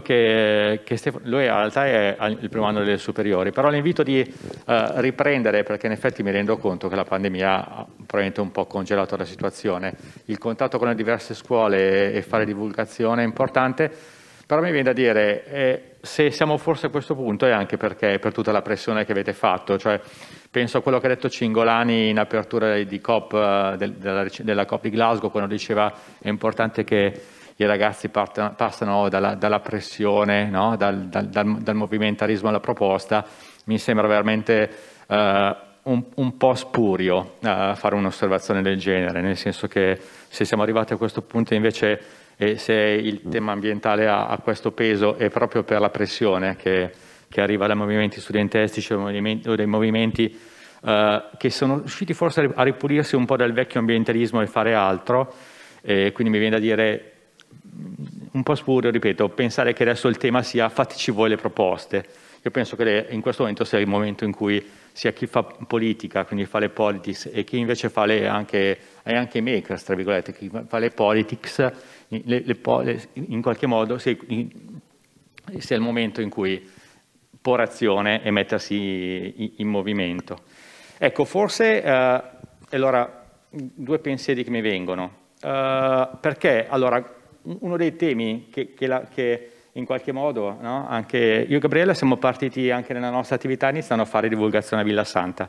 Speaker 9: che, che Stefano, lui in realtà è il primo anno delle superiori, però l'invito di eh, riprendere, perché in effetti mi rendo conto che la pandemia ha probabilmente un po' congelato la situazione, il contatto con le diverse scuole e, e fare divulgazione è importante, però mi viene da dire, eh, se siamo forse a questo punto è anche perché per tutta la pressione che avete fatto, cioè Penso a quello che ha detto Cingolani in apertura COP, eh, del, della, della, COP di Glasgow, quando diceva che è importante che i ragazzi partano, passano dalla, dalla pressione, no? dal, dal, dal, dal, movimentarismo alla proposta. Mi sembra veramente uh, un, un, po' spurio uh, fare un'osservazione del genere, nel senso che se siamo arrivati a questo punto invece e se il tema ambientale ha, ha questo peso è proprio per la pressione che che arriva dai movimenti studentestici o dai movimenti eh, che sono riusciti forse a ripulirsi un po' dal vecchio ambientalismo e fare altro, e quindi mi viene da dire mm, un po' spurio, ripeto, pensare che adesso il tema sia fateci voi le proposte. Io penso che in questo momento sia il momento in cui sia chi fa politica, quindi fa le politics, e chi invece fa le anche, è anche makers, tra virgolette, chi fa le politics, le, le, in qualche modo sia, sia il momento in cui porazione e mettersi in movimento. Ecco, forse, eh, allora, due pensieri che mi vengono. Eh, perché, allora, uno dei temi che, che, la, che in qualche modo, no? anche io e Gabriele siamo partiti anche nella nostra attività iniziando a fare divulgazione a Villa Santa,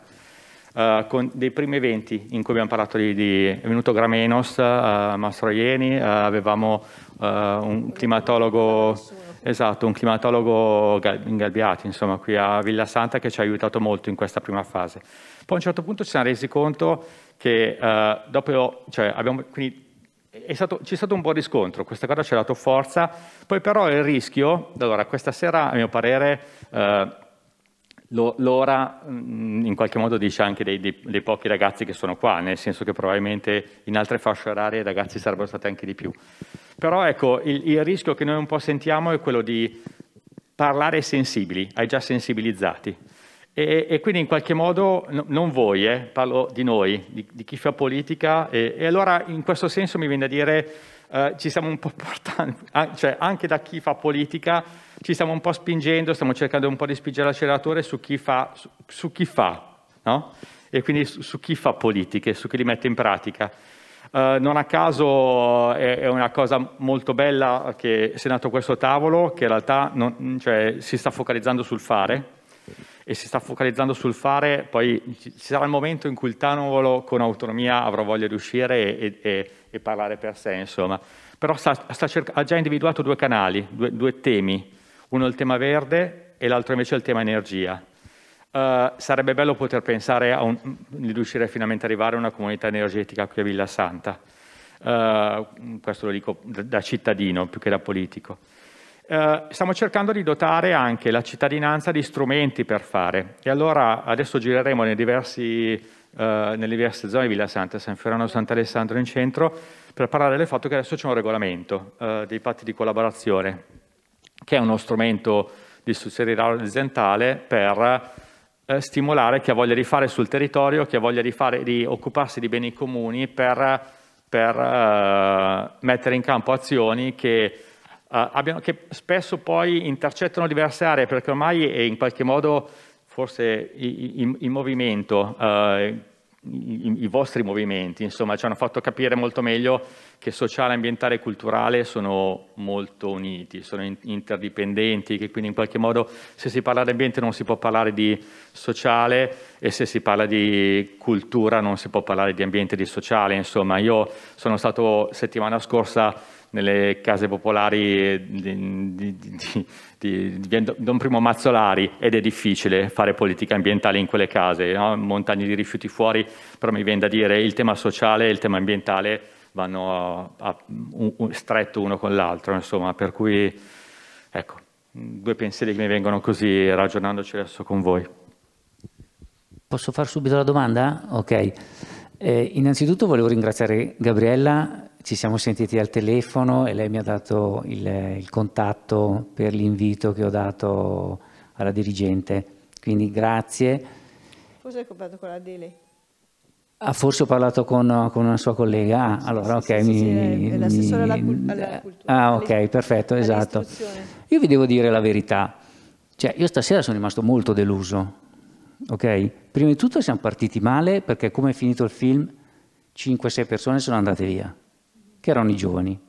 Speaker 9: eh, con dei primi eventi in cui abbiamo parlato di, di è venuto Gramenos, uh, Ieni, uh, avevamo uh, un climatologo Esatto, un climatologo ingabbiato, insomma, qui a Villa Santa che ci ha aiutato molto in questa prima fase. Poi a un certo punto ci siamo resi conto che eh, dopo, cioè, abbiamo, quindi è stato, c'è stato un buon riscontro, questa cosa ci ha dato forza, poi però il rischio, allora questa sera a mio parere eh, l'ora mm, in qualche modo dice anche dei, dei, dei, pochi ragazzi che sono qua, nel senso che probabilmente in altre fasce orarie i ragazzi sarebbero stati anche di più. Però ecco, il, il rischio che noi un po' sentiamo è quello di parlare sensibili, ai già sensibilizzati. E, e, quindi in qualche modo, no, non voi, eh, parlo di noi, di, di chi fa politica, e, e, allora in questo senso mi viene da dire eh, ci stiamo un po' portando, cioè anche da chi fa politica ci stiamo un po' spingendo, stiamo cercando un po' di spingere l'acceleratore su chi fa, su, su chi fa no? e quindi su, su chi fa politiche, su chi li mette in pratica. Eh, non a caso eh, è, è, una cosa molto bella che si è nato questo tavolo, che in realtà non, cioè, si sta focalizzando sul fare e si sta focalizzando sul fare, poi ci sarà il momento in cui il tavolo con autonomia avrà voglia di uscire e, e, e parlare per sé, insomma. Però sta, sta cerca, ha già individuato due canali, due, due temi, uno è il tema verde e l'altro invece è il tema energia. Eh, sarebbe bello poter pensare un, di riuscire finalmente ad arrivare a una comunità energetica qui a Villa Santa. Uh, questo lo dico da, da, cittadino più che da politico. Uh, stiamo cercando di dotare anche la cittadinanza di strumenti per fare e allora adesso gireremo diversi, nelle diverse zone di Villa Santa, San Fiorano, Sant'Alessandro in centro, per parlare del fatto che adesso c'è un regolamento dei patti di collaborazione, che è uno strumento di sussidiarietà orizzontale per eh, stimolare chi ha voglia di fare sul territorio, chi ha voglia di, fare, di occuparsi di beni comuni per, per eh, mettere in campo azioni che, eh, abbiano, che, spesso poi intercettano diverse aree perché ormai è in qualche modo forse in, in, in movimento eh, i, i, vostri movimenti, insomma, ci hanno fatto capire molto meglio che sociale, ambientale e culturale sono molto uniti, sono in, interdipendenti, che quindi in qualche modo se si parla di ambiente non si può parlare di sociale e se si parla di cultura non si può parlare di ambiente e di sociale, insomma, io sono stato settimana scorsa nelle case popolari eh, di, di, di, di, Don Primo Mazzolari ed è difficile fare politica ambientale in quelle case, no? montagne di rifiuti fuori, però mi viene da dire il tema sociale e il tema ambientale vanno a, a un, un, stretto uno con l'altro, insomma, per cui ecco, due pensieri che mi vengono così ragionandoci adesso con voi.
Speaker 6: Posso fare subito la domanda? Ok. Eh, innanzitutto volevo ringraziare Gabriella ci siamo sentiti al telefono e lei mi ha dato il, il contatto per l'invito che ho dato alla dirigente. Quindi grazie.
Speaker 7: Forse hai parlato con la Dele.
Speaker 6: Ah, forse ho parlato con, con una sua collega. Ah, sì, allora, sì, ok. Sì, mi, mi,
Speaker 7: l'assessore alla, alla, cultura. Ah, ok,
Speaker 6: perfetto, esatto. Io vi devo dire la verità. Cioè, io stasera sono rimasto molto deluso. Ok? Prima di tutto siamo partiti male perché come è finito il film 5-6 persone sono andate via che erano i giovani.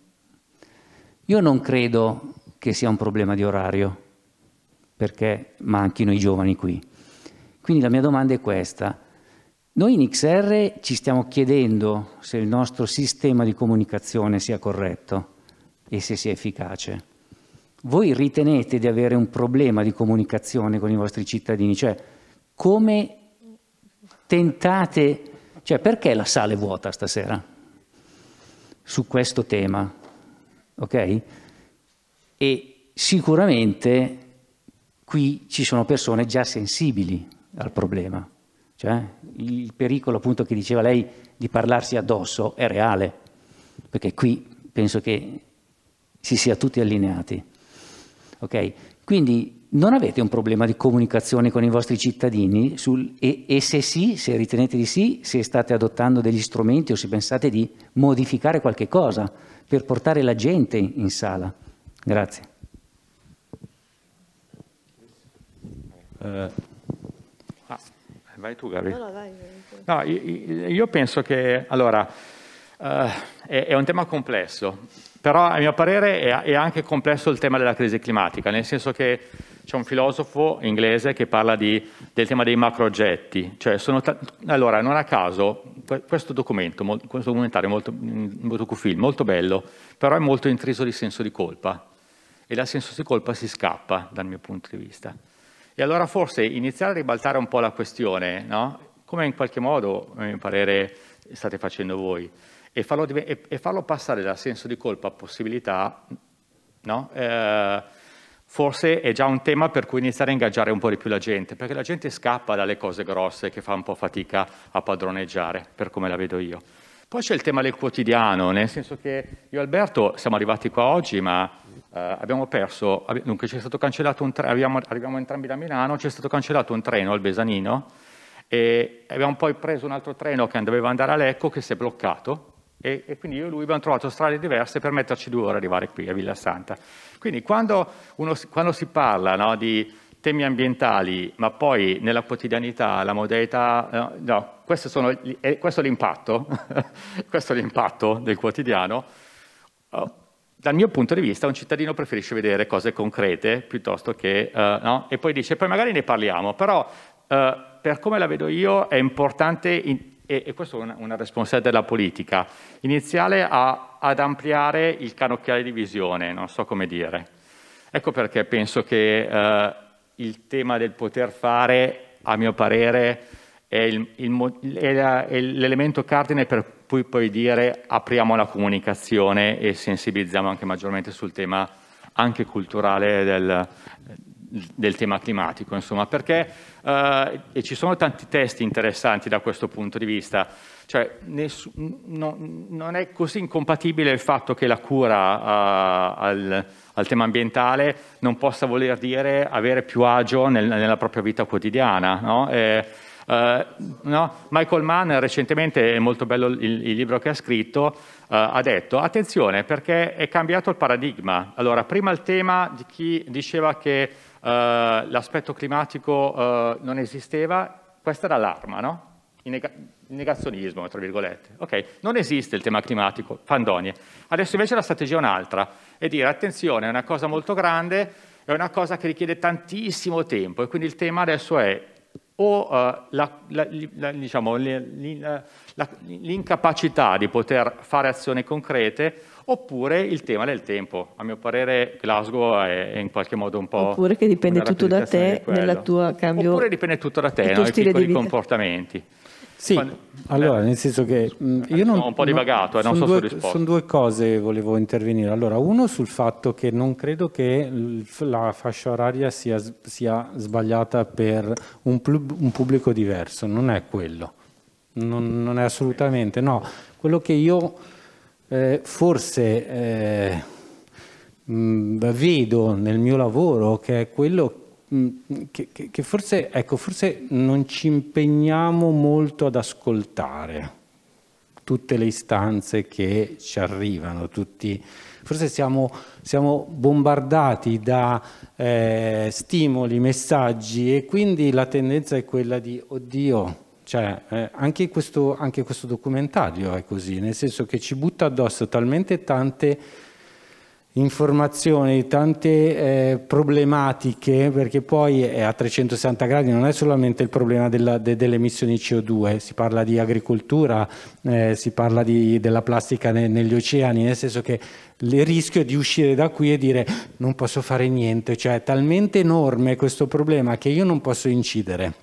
Speaker 6: Io non credo che sia un problema di orario, perché manchino i giovani qui. Quindi la mia domanda è questa. Noi in XR ci stiamo chiedendo se il nostro sistema di comunicazione sia corretto e se sia efficace. Voi ritenete di avere un problema di comunicazione con i vostri cittadini? Cioè, come tentate... Cioè, perché la sala è vuota stasera? su questo tema, ok? E sicuramente qui ci sono persone già sensibili al problema, cioè il pericolo appunto che diceva lei di parlarsi addosso è reale, perché qui penso che si sia tutti allineati. Ok? Quindi non avete un problema di comunicazione con i vostri cittadini sul, e, e, se sì, se ritenete di sì, se state adottando degli strumenti o se pensate di modificare qualche cosa per portare la gente in sala. Grazie. Eh,
Speaker 9: ah, vai tu Gabriele. No, no, vai, io, penso che, allora, eh, è, è un tema complesso, però a mio parere è, è anche complesso il tema della crisi climatica, nel senso che c'è un filosofo inglese che parla di, del tema dei macro oggetti. Cioè sono allora, non a caso, questo documento, questo documentario, è molto, mm, molto, docufilm, molto bello, però è molto intriso di senso di colpa. E dal senso di colpa si scappa, dal mio punto di vista. E allora forse iniziare a ribaltare un po' la questione, no? come in qualche modo, a mio parere, state facendo voi, e farlo, e farlo passare dal senso di colpa a possibilità, no? eh, forse è già un tema per cui iniziare a ingaggiare un po' di più la gente, perché la gente scappa dalle cose grosse che fa un po' fatica a padroneggiare, per come la vedo io. Poi c'è il tema del quotidiano, nel senso che io e Alberto siamo arrivati qua oggi, ma eh, abbiamo perso, dunque c'è stato cancellato un treno, arriviamo, arriviamo, entrambi da Milano, c'è stato cancellato un treno al Besanino e abbiamo poi preso un altro treno che doveva andare a Lecco che si è bloccato e, e, quindi io e lui abbiamo trovato strade diverse per metterci due ore ad arrivare qui a Villa Santa. Quindi quando, uno, quando si parla no, di temi ambientali, ma poi nella quotidianità, la modalità, no, no questo, sono, eh, questo, è l'impatto, questo è l'impatto del quotidiano, oh, dal mio punto di vista un cittadino preferisce vedere cose concrete piuttosto che, uh, no? e poi dice, poi magari ne parliamo, però uh, per come la vedo io è importante... In, e, e questa è una, una, responsabilità della politica, iniziale a, ad ampliare il canocchiale di visione, non so come dire. Ecco perché penso che eh, il tema del poter fare, a mio parere, è, l'elemento cardine per cui poi dire apriamo la comunicazione e sensibilizziamo anche maggiormente sul tema anche culturale del, del tema climatico, insomma, perché eh, e ci sono tanti testi interessanti da questo punto di vista. Cioè, ness- no, non è così incompatibile il fatto che la cura eh, al, al, tema ambientale non possa voler dire avere più agio nel, nella propria vita quotidiana. No? E, eh, no? Michael Mann recentemente, è molto bello il, il libro che ha scritto, Uh, ha detto, attenzione perché è cambiato il paradigma. Allora, prima il tema di chi diceva che eh, l'aspetto climatico eh, non esisteva, questa era l'arma, no? Il negazionismo, tra virgolette. Ok, non esiste il tema climatico, fandonie. Adesso invece la strategia è un'altra, è dire attenzione, è una cosa molto grande, è una cosa che richiede tantissimo tempo e quindi il tema adesso è o uh, la, la, la, diciamo, l'incapacità di poter fare azioni concrete oppure il tema del tempo. A mio parere Glasgow è, in qualche modo un po'... Oppure che dipende tutto da te, eh, nella
Speaker 7: tua cambio... Oppure
Speaker 9: dipende tutto da te, no? i piccoli comportamenti.
Speaker 1: Sì, Quando, allora, eh, nel senso che mh, eh, mm, io non... Sono un po' divagato, eh, non so due, Sono due cose che volevo intervenire. Allora, uno sul fatto che non credo che la fascia oraria sia, sia sbagliata per un, un, pubblico diverso, non è quello. Non, non è assolutamente, no. Quello che io eh, forse eh, mh, mm, vedo nel mio lavoro che è quello mh, mm, che, che, che forse, ecco, forse non ci impegniamo molto ad ascoltare tutte le istanze che ci arrivano, tutti, forse siamo, siamo bombardati da eh, stimoli, messaggi e quindi la tendenza è quella di, oddio, cioè, eh, anche, questo, anche, questo, documentario è così, nel senso che ci butta addosso talmente tante informazioni, tante eh, problematiche, perché poi è a 360 gradi, non è solamente il problema della, de, delle emissioni CO2, si parla di agricoltura, eh, si parla di, della plastica ne, negli oceani, nel senso che il rischio di uscire da qui e dire non posso fare niente, cioè è talmente enorme questo problema che io non posso incidere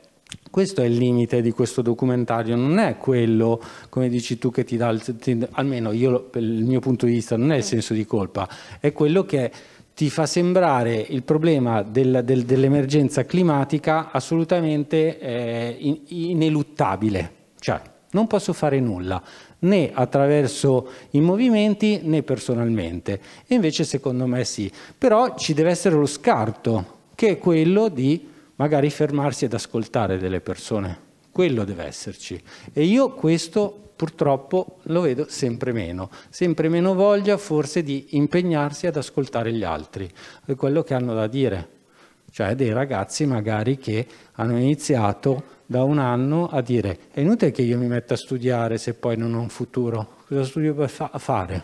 Speaker 1: questo è il limite di questo documentario, non è quello, come dici tu, che ti dà, il, ti, almeno io, il mio punto di vista, non è il eh. senso di colpa, è quello che ti fa sembrare il problema del, del, dell'emergenza climatica assolutamente eh, in, ineluttabile, cioè non posso fare nulla né attraverso i movimenti né personalmente. E invece secondo me sì, però ci deve essere lo scarto, che è quello di magari fermarsi ed ascoltare delle persone. Quello deve esserci. E io questo purtroppo lo vedo sempre meno, sempre meno voglia forse di impegnarsi ad ascoltare gli altri, quello che hanno da dire, cioè dei ragazzi magari che hanno iniziato da un anno a dire è inutile che io mi metta a studiare se poi non ho un futuro, cosa studio per fa fare?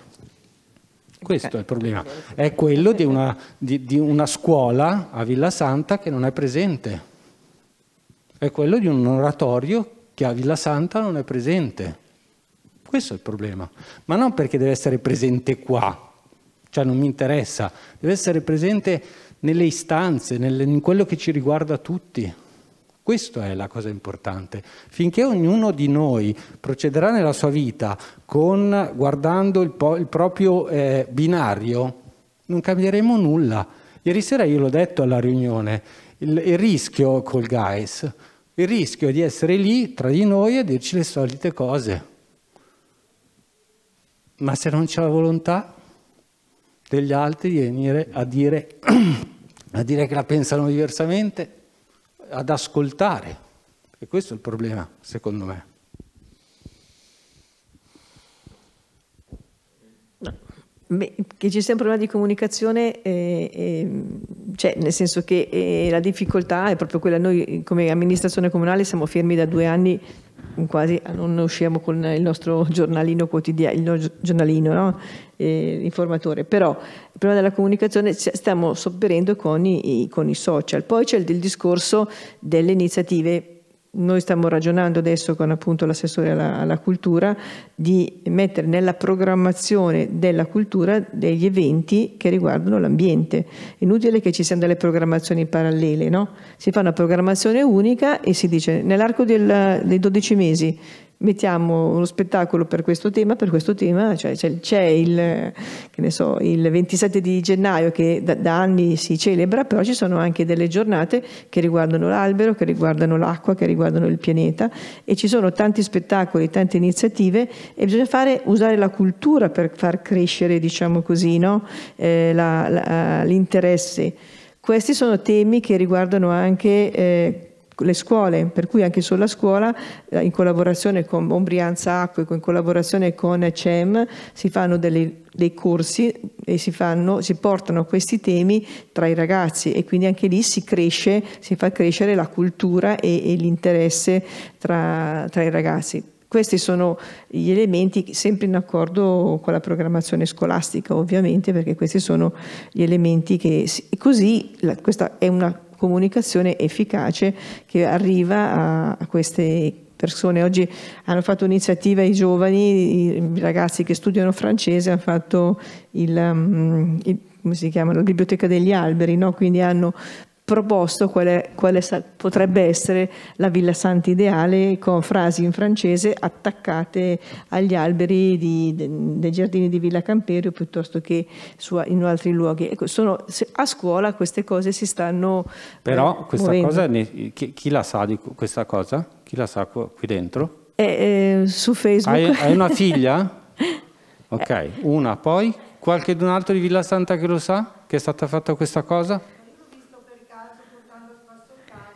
Speaker 1: Questo è il problema, è quello di una, di, di una scuola a Villa Santa che non è presente, è quello di un oratorio che a Villa Santa non è presente. Questo è il problema, ma non perché deve essere presente qua, cioè non mi interessa, deve essere presente nelle istanze, nelle, in quello che ci riguarda tutti. Questa è la cosa importante. Finché ognuno di noi procederà nella sua vita con, guardando il, po- il proprio eh, binario, non cambieremo nulla. Ieri sera io l'ho detto alla riunione, il, il rischio col guys, il rischio è di essere lì tra di noi e dirci le solite cose. Ma se non c'è la volontà degli altri di venire a dire, a dire che la pensano diversamente, ad ascoltare. E questo è il problema, secondo me.
Speaker 7: che ci sia un problema di comunicazione, eh, eh, cioè, nel senso che eh, la difficoltà è proprio quella, noi come amministrazione comunale siamo fermi da due anni quasi non usciamo con il nostro giornalino quotidiano, il nostro giornalino no? eh, informatore, però il problema della comunicazione stiamo sopperendo con i, con i social. Poi c'è il, il discorso delle iniziative noi stiamo ragionando adesso con appunto l'assessore alla, alla, cultura di mettere nella programmazione della cultura degli eventi che riguardano l'ambiente. Inutile che ci siano delle programmazioni parallele, no? Si fa una programmazione unica e si dice nell'arco dei 12 mesi mettiamo uno spettacolo per questo tema, per questo tema, cioè c'è, c'è il, so, il, 27 di gennaio che da, da, anni si celebra, però ci sono anche delle giornate che riguardano l'albero, che riguardano l'acqua, che riguardano il pianeta e ci sono tanti spettacoli, tante iniziative e bisogna fare, usare la cultura per far crescere, diciamo così, no? eh, la, la, l'interesse. Questi sono temi che riguardano anche... Eh, le scuole, per cui anche sulla scuola, eh, in collaborazione con Ombrianza Acque, in collaborazione con CEM, si fanno delle, dei corsi e si, fanno, si portano questi temi tra i ragazzi e quindi anche lì si cresce, si fa crescere la cultura e, e l'interesse tra, tra i ragazzi. Questi sono gli elementi, sempre in accordo con la programmazione scolastica ovviamente, perché questi sono gli elementi che... Così la, questa è una comunicazione efficace che arriva a queste persone. Oggi hanno fatto un'iniziativa i giovani, i ragazzi che studiano francese, hanno fatto il, mm, il come si chiamano, la biblioteca degli alberi, no? quindi hanno proposto quale, quale potrebbe essere la Villa Santa ideale con frasi in francese attaccate agli alberi di, de, dei giardini di Villa Camperio piuttosto che su, in altri luoghi. Ecco, sono, a scuola queste cose si stanno eh, Però eh, questa muovendo. cosa,
Speaker 1: chi, chi, la sa di questa cosa? Chi la sa qui dentro?
Speaker 7: Eh, eh, su Facebook. Hai, hai una figlia?
Speaker 1: Eh. ok, una poi? Qualche d'un altro di Villa Santa che lo sa? Che è stata fatta questa cosa?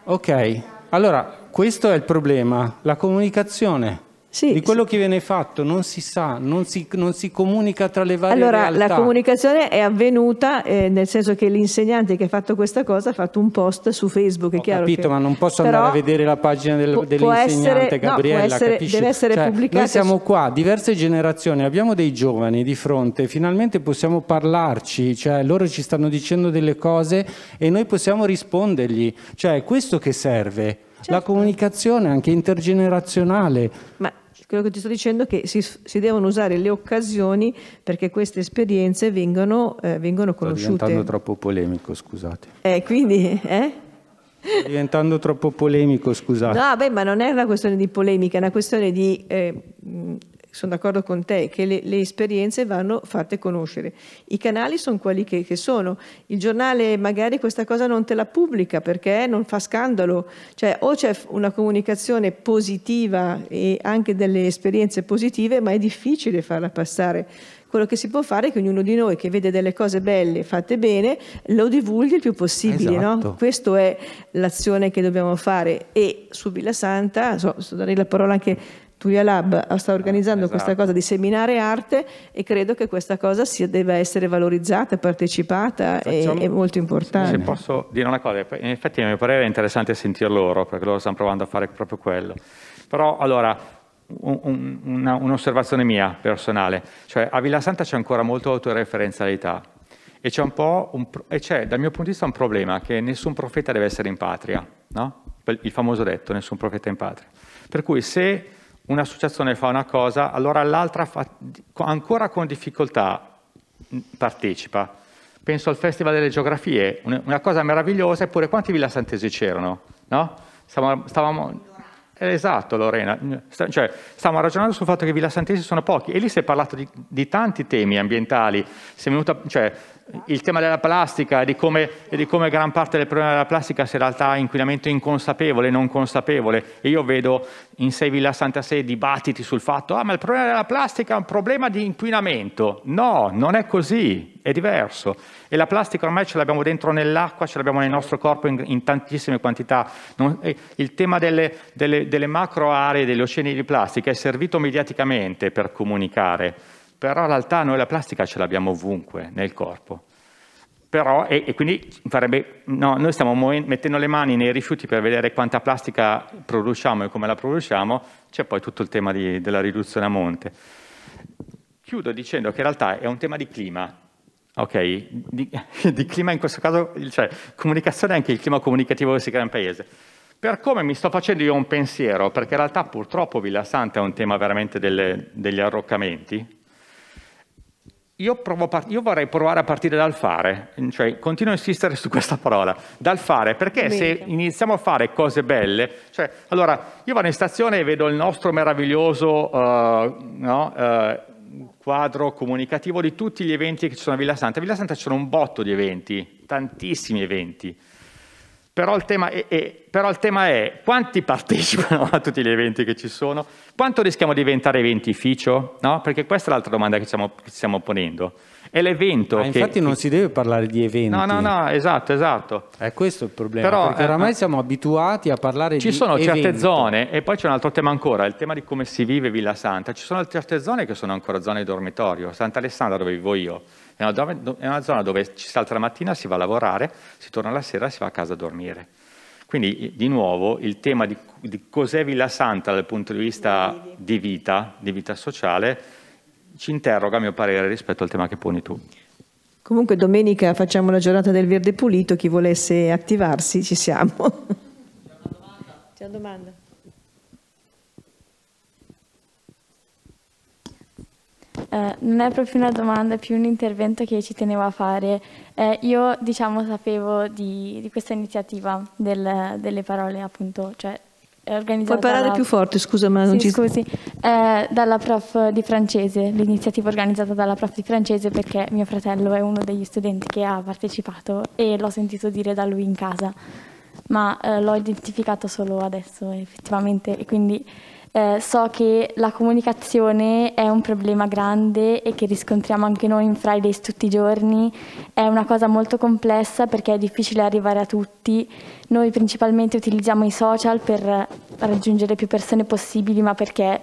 Speaker 1: Ok, allora questo è il problema, la comunicazione. Sì, di quello sì. che viene fatto non si sa, non si, non si comunica tra le varie allora, realtà. Allora, la
Speaker 7: comunicazione è avvenuta eh, nel senso che l'insegnante che ha fatto questa cosa ha fatto un post su Facebook. Ho capito, che... ma non posso Però andare a
Speaker 1: vedere la pagina del, dell'insegnante essere, Gabriella, no, essere, capisci? Deve essere cioè, pubblicata. Noi siamo qua, diverse generazioni, abbiamo dei giovani di fronte, finalmente possiamo parlarci, cioè loro ci stanno dicendo delle cose e noi possiamo rispondergli. Cioè, è questo che serve. Certo. La comunicazione anche intergenerazionale.
Speaker 7: Ma quello che ti sto dicendo è che si, si devono usare le occasioni perché queste esperienze vengano, eh, vengono conosciute. Sto diventando
Speaker 1: troppo polemico, scusate.
Speaker 7: Eh, quindi, eh?
Speaker 1: Sto diventando troppo polemico, scusate. No,
Speaker 7: beh, ma non è una questione di polemica, è una questione di eh, sono d'accordo con te, che le, le, esperienze vanno fatte conoscere. I canali sono quelli che, che, sono. Il giornale magari questa cosa non te la pubblica perché non fa scandalo. Cioè o c'è una comunicazione positiva e anche delle esperienze positive, ma è difficile farla passare. Quello che si può fare è che ognuno di noi che vede delle cose belle fatte bene lo divulghi il più possibile. Esatto. No? Questa è l'azione che dobbiamo fare. E su Villa Santa, so, so darei la parola anche Tulia Lab eh, sta eh, organizzando esatto. questa cosa di seminare arte e credo che questa cosa sia, debba essere valorizzata, partecipata Facciamo, e, molto importante. Se posso
Speaker 9: dire una cosa, in effetti a mio parere è interessante sentir loro perché loro stanno provando a fare proprio quello. Però allora un'osservazione un, mia personale, cioè a Villa Santa c'è ancora molto autoreferenzialità e c'è un po' un, dal mio punto di vista un problema che nessun profeta deve essere in patria, no? il famoso detto nessun profeta in patria. Per cui se un'associazione fa una cosa, allora l'altra ancora con difficoltà mm, partecipa. Penso al Festival delle Geografie, una cosa meravigliosa, eppure quanti villasantesi c'erano? No? Stavamo, stavamo... Eh, esatto Lorena, mm, cioè, stavamo ragionando sul fatto che i villasantesi sono pochi e lì si è parlato di, di tanti temi ambientali, si è venuto, cioè, il tema della plastica e di, come, di, come, gran parte del problema della plastica sia in realtà inquinamento inconsapevole, non consapevole. E io vedo in 6 Villa Santa Sé dibattiti sul fatto ah ma il problema della plastica è un problema di inquinamento. No, non è così, è diverso. E la plastica ormai ce l'abbiamo dentro nell'acqua, ce l'abbiamo nel nostro corpo in, in tantissime quantità. Non, il tema delle, delle, delle macro aree, degli oceani di plastica è servito mediaticamente per comunicare però in realtà noi la plastica ce l'abbiamo ovunque nel corpo. Però, e, e quindi farebbe, no, noi stiamo mettendo le mani nei rifiuti per vedere quanta plastica produciamo e come la produciamo, c'è poi tutto il tema di, della riduzione a monte. Chiudo dicendo che in realtà è un tema di clima, ok? Di, di clima in questo caso, cioè comunicazione è anche il clima comunicativo che si crea in paese. Per come mi sto facendo io un pensiero, perché in realtà purtroppo Villa Santa è un tema veramente delle, degli arroccamenti, io, par- io, vorrei provare a partire dal fare, cioè continuo a insistere su questa parola, dal fare, perché se iniziamo a fare cose belle, cioè, allora io vado in stazione e vedo il nostro meraviglioso uh, no, uh, quadro comunicativo di tutti gli eventi che ci sono a Villa Santa. A Villa Santa ci sono un botto di eventi, tantissimi eventi. Però il, è, è, però il, tema è, quanti partecipano a tutti gli eventi che ci sono? Quanto rischiamo di diventare eventificio? No? Perché questa è l'altra domanda che, stiamo, che stiamo ponendo. È l'evento ah, che... Infatti non si
Speaker 1: deve parlare di eventi. No, no, no,
Speaker 9: esatto, esatto. È questo il problema, però, perché eh, oramai eh,
Speaker 1: siamo abituati a parlare di eventi. Ci sono evento. certe
Speaker 9: zone, e poi c'è un altro tema ancora, il tema di come si vive Villa Santa. Ci sono certe zone che sono ancora zone di dormitorio. Sant'Alessandro dove vivo io è una, dove, è una zona dove ci si alza la mattina, si va a lavorare, si torna la sera, e si va a casa a dormire. Quindi, di nuovo, il tema di, di cos'è Villa Santa dal punto di vista di vita, di vita sociale, ci interroga, a mio parere, rispetto al tema che poni tu.
Speaker 7: Comunque domenica facciamo la giornata del verde pulito, chi volesse attivarsi ci siamo. C'è una domanda? C'è una domanda.
Speaker 5: Eh, non è proprio una domanda, è più un intervento che ci tenevo a fare. Eh, io, diciamo, sapevo di, di questa iniziativa del, delle parole, appunto, cioè Puoi parlare più forte, scusa, ma sì, non ci scusi. Eh, dalla prof di francese, l'iniziativa organizzata dalla prof di francese perché mio fratello è uno degli studenti che ha partecipato e l'ho sentito dire da lui in casa, ma eh, l'ho identificato solo adesso effettivamente e quindi eh, so che la comunicazione è un problema grande e che riscontriamo anche noi in Fridays tutti i giorni, è una cosa molto complessa perché è difficile arrivare a tutti, noi principalmente utilizziamo i social per raggiungere più persone possibili ma perché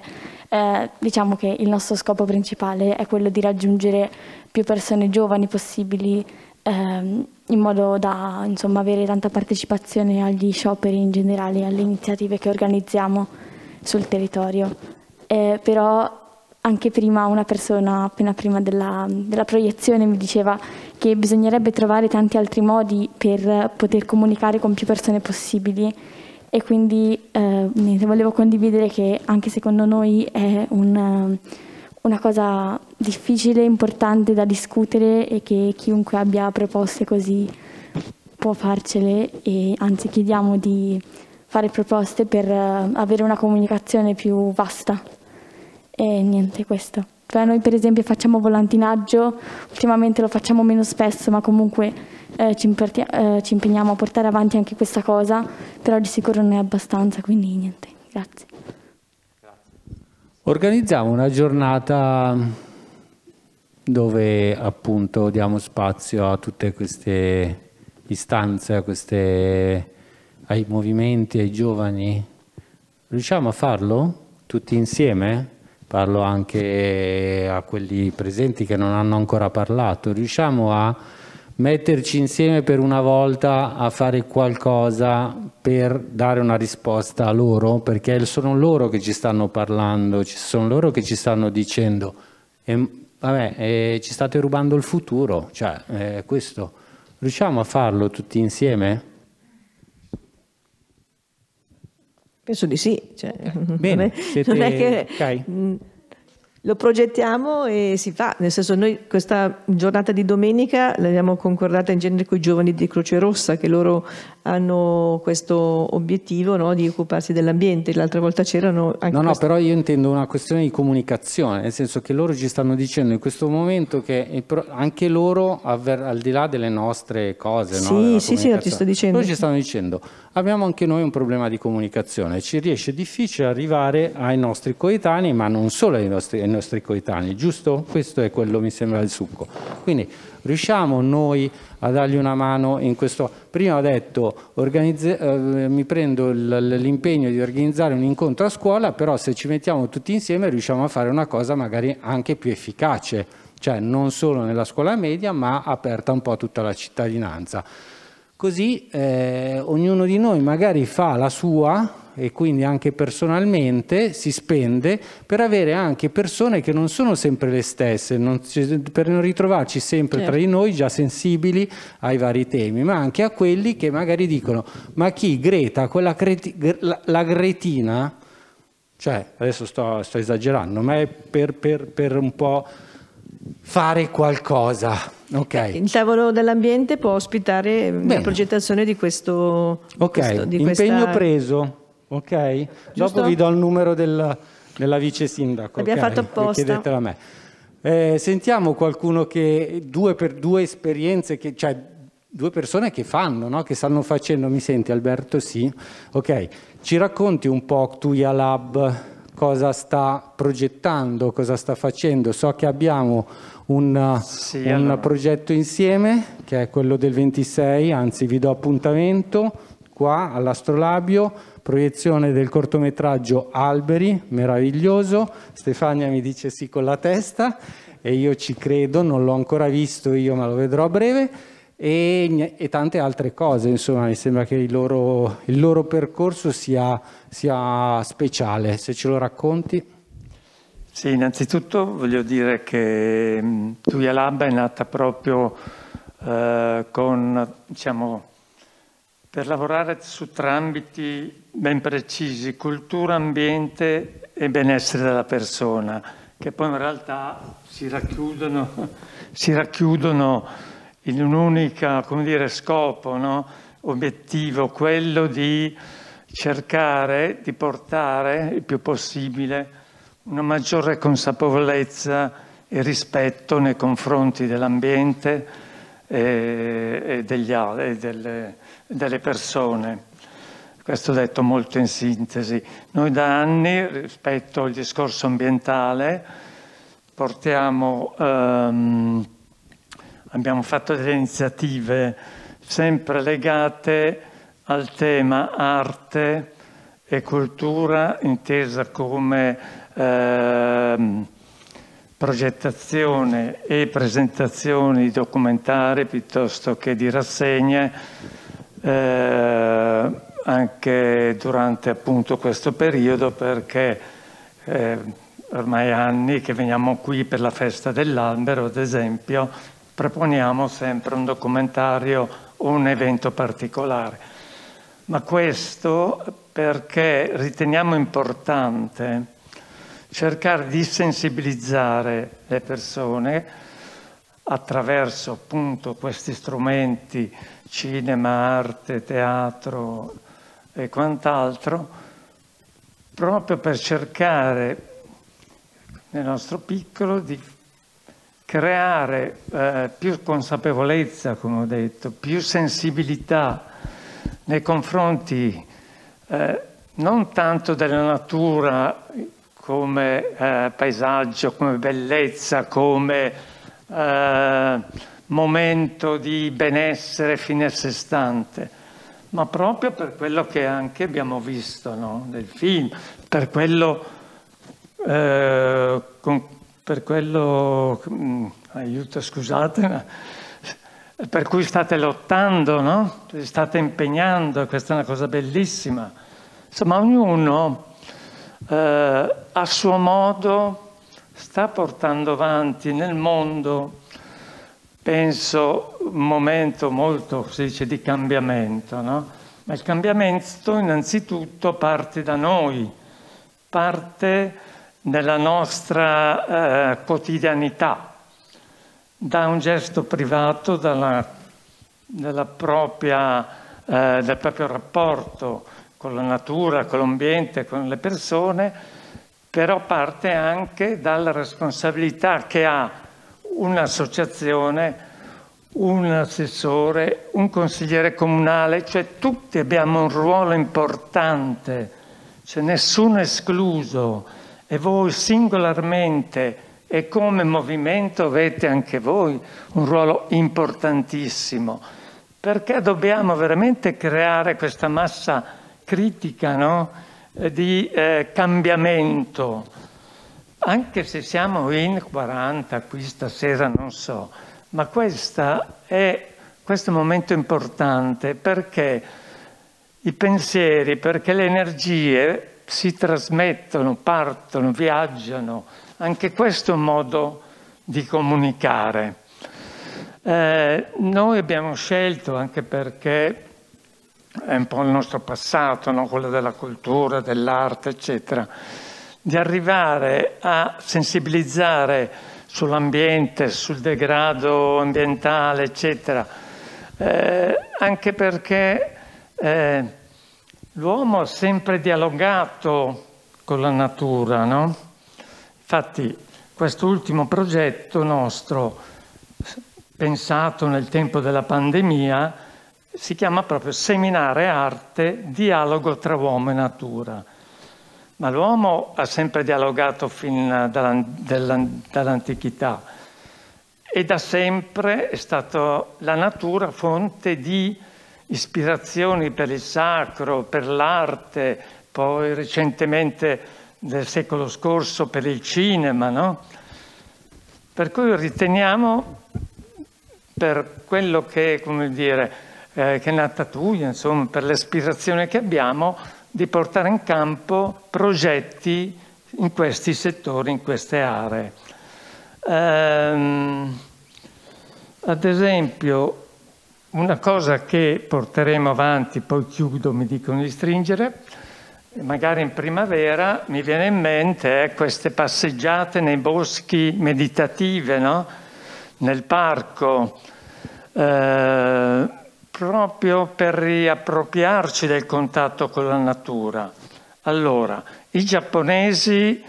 Speaker 5: eh, diciamo che il nostro scopo principale è quello di raggiungere più persone giovani possibili ehm, in modo da insomma, avere tanta partecipazione agli scioperi in generale, e alle iniziative che organizziamo sul territorio. Eh, però anche prima una persona, appena prima della, della, proiezione, mi diceva che bisognerebbe trovare tanti altri modi per poter comunicare con più persone possibili e quindi eh, niente, volevo condividere che anche secondo noi è un, una cosa difficile, importante da discutere e che chiunque abbia proposte così può farcele e anzi chiediamo di fare proposte per eh, avere una comunicazione più vasta. E niente, questo. Cioè noi per esempio facciamo volantinaggio, ultimamente lo facciamo meno spesso, ma comunque eh, ci, eh, ci, impegniamo a portare avanti anche questa cosa, però di sicuro non è abbastanza, quindi niente, grazie.
Speaker 1: Organizziamo una giornata dove appunto diamo spazio a tutte queste istanze, a queste ai movimenti, ai giovani, riusciamo a farlo tutti insieme? Parlo anche a quelli presenti che non hanno ancora parlato. Riusciamo a metterci insieme per una volta a fare qualcosa per dare una risposta a loro, perché sono loro che ci stanno parlando, sono loro che ci stanno dicendo e, vabbè, e ci state rubando il futuro, cioè eh, questo. Riusciamo a farlo tutti insieme?
Speaker 7: Penso di sì. Cioè, Bene, non è, siete... non è che... Okay. Mh, mm, lo progettiamo e si fa, nel senso noi questa giornata di domenica l'abbiamo concordata in genere con i giovani di Croce Rossa che loro hanno questo obiettivo no, di occuparsi dell'ambiente, l'altra volta c'erano anche... No, no, però
Speaker 1: io intendo una questione di comunicazione, nel senso che loro ci stanno dicendo in questo momento che eh, anche loro, al di là delle nostre cose, sì, no, sì, sì, ti sto dicendo. loro ci stanno dicendo abbiamo anche noi un problema di comunicazione. Ci riesce difficile arrivare ai nostri coetanei, ma non solo ai nostri, ai nostri coetanei, giusto? Questo è quello, mi sembra, il succo. Quindi riusciamo noi a dargli una mano in questo? Prima ho detto, organizze, eh, mi prendo l'impegno di organizzare un incontro a scuola, però se ci mettiamo tutti insieme riusciamo a fare una cosa magari anche più efficace, cioè non solo nella scuola media, ma aperta un po' a tutta la cittadinanza. Così eh, ognuno di noi magari fa la sua e quindi anche personalmente si spende per avere anche persone che non sono sempre le stesse, non, per non ritrovarci sempre certo. tra di noi già sensibili ai vari temi, ma anche a quelli che magari dicono ma chi Greta, quella creti, la, la, Gretina, cioè adesso sto, sto, esagerando, ma è per, per, per un po' fare qualcosa.
Speaker 7: Okay. Eh, il tavolo dell'ambiente può ospitare eh, Bene. la progettazione di questo... Ok, questo, di impegno questa...
Speaker 1: preso. Ok, dopo vi do il numero del, della vice sindaco. L'abbiamo okay? fatto apposta. Chiedetela a me. Eh, sentiamo qualcuno che due per due esperienze, che, cioè due persone che fanno, no? che stanno facendo, mi senti Alberto? Sì, ok, ci racconti un po' Tuya Lab, cosa sta progettando, cosa sta facendo. So che abbiamo un, sì, un allora. progetto insieme che è quello del 26, anzi vi do appuntamento qua all'Astrolabio, proiezione del cortometraggio Alberi, meraviglioso, Stefania mi dice sì con la testa e io ci credo, non l'ho ancora visto io ma lo vedrò a breve e, e tante altre cose, insomma mi sembra che il loro, il loro percorso sia, sia speciale, se ce lo racconti.
Speaker 10: Sì, innanzitutto voglio dire che mm, Tuya Lab è nata proprio eh, con, diciamo, per lavorare su tre ambiti ben precisi, cultura, ambiente e benessere della persona, che poi in realtà si racchiudono, si racchiudono in un unico dire, scopo, no? obiettivo, quello di cercare di portare il più possibile una maggiore consapevolezza e rispetto nei confronti dell'ambiente eh, e, degli, e delle, delle persone. Questo detto molto in sintesi. Noi da anni, rispetto al discorso ambientale, portiamo ehm, abbiamo fatto delle iniziative sempre legate al tema arte e cultura intesa come eh, progettazione e presentazione di documentari piuttosto che di rassegne eh, anche durante appunto questo periodo perché eh, ormai anni che veniamo qui per la festa dell'albero ad esempio proponiamo sempre un documentario o un evento particolare. Ma questo perché riteniamo importante cercare di sensibilizzare le persone attraverso appunto questi strumenti cinema, arte, teatro e quant'altro, proprio per cercare nel nostro piccolo di creare eh, più consapevolezza, come ho detto, più sensibilità nei confronti eh, non tanto della natura come eh, paesaggio, come bellezza, come eh, momento di benessere fine a sé stante, ma proprio per quello che anche abbiamo visto no? nel film, per quello eh, con per quello, mm, aiuto scusate, ma per cui state lottando, no? Vi state impegnando, questa è una cosa bellissima. Insomma, ognuno eh, a suo modo sta portando avanti nel mondo, penso, un momento molto, si dice, di cambiamento, no? Ma il cambiamento innanzitutto parte da noi, parte nella nostra eh, quotidianità, da un gesto privato, dalla, della propria, eh, del proprio rapporto con la natura, con l'ambiente, con le persone, però parte anche dalla responsabilità che ha un'associazione, un assessore, un consigliere comunale, cioè tutti abbiamo un ruolo importante, c'è cioè nessuno escluso e voi singolarmente e come movimento avete anche voi un ruolo importantissimo, perché dobbiamo veramente creare questa massa critica no? Eh, di eh, cambiamento, anche se siamo in 40 qui stasera, non so, ma è, questo è un momento importante perché i pensieri, perché le energie si trasmettono, partono, viaggiano. Anche questo è un modo di comunicare. Eh, noi abbiamo scelto, anche perché è un po' il nostro passato, no? quello della cultura, dell'arte, eccetera, di arrivare a sensibilizzare sull'ambiente, sul degrado ambientale, eccetera, eh, anche perché eh, L'uomo ha sempre dialogato con la natura, no? Infatti quest'ultimo progetto nostro, pensato nel tempo della pandemia, si chiama proprio Seminare Arte, dialogo tra uomo e natura. Ma l'uomo ha sempre dialogato fin dall'antichità e da sempre è stata la natura fonte di ispirazioni per il sacro, per l'arte, poi recentemente del secolo scorso per il cinema, no? Per cui riteniamo, per quello che, come dire, eh, che è nata tu, insomma, per l'aspirazione che abbiamo, di portare in campo progetti in questi settori, in queste aree. Ehm, ad esempio, una cosa che porteremo avanti, poi chiudo, mi dicono di stringere, magari in primavera mi viene in mente eh, queste passeggiate nei boschi meditative, no? nel parco, eh, proprio per riappropriarci del contatto con la natura. Allora, i giapponesi,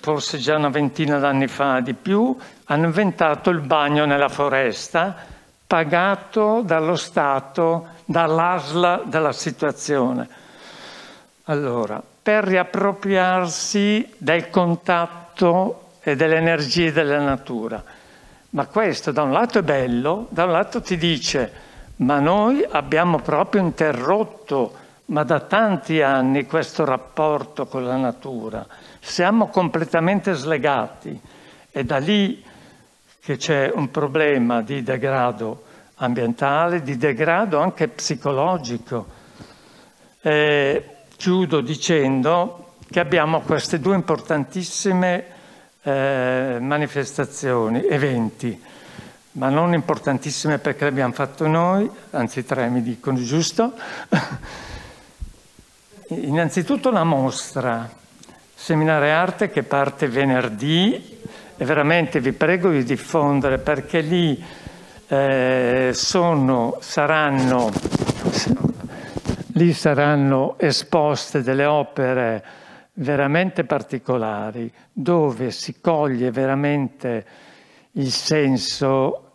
Speaker 10: forse già una ventina d'anni fa di più, hanno inventato il bagno nella foresta, pagato dallo Stato, dall'ASLA della situazione. Allora, per riappropriarsi del contatto e delle energie della natura. Ma questo da un lato è bello, da un lato ti dice, ma noi abbiamo proprio interrotto, ma da tanti anni, questo rapporto con la natura. Siamo completamente slegati e da lì che c'è un problema di degrado ambientale, di degrado anche psicologico. E chiudo dicendo che abbiamo queste due importantissime eh, manifestazioni, eventi, ma non importantissime perché le abbiamo fatte noi, anzi tre mi dicono giusto. Innanzitutto la mostra, Seminare Arte che parte venerdì e veramente vi prego di diffondere perché lì eh, sono, saranno, lì saranno esposte delle opere veramente particolari dove si coglie veramente il senso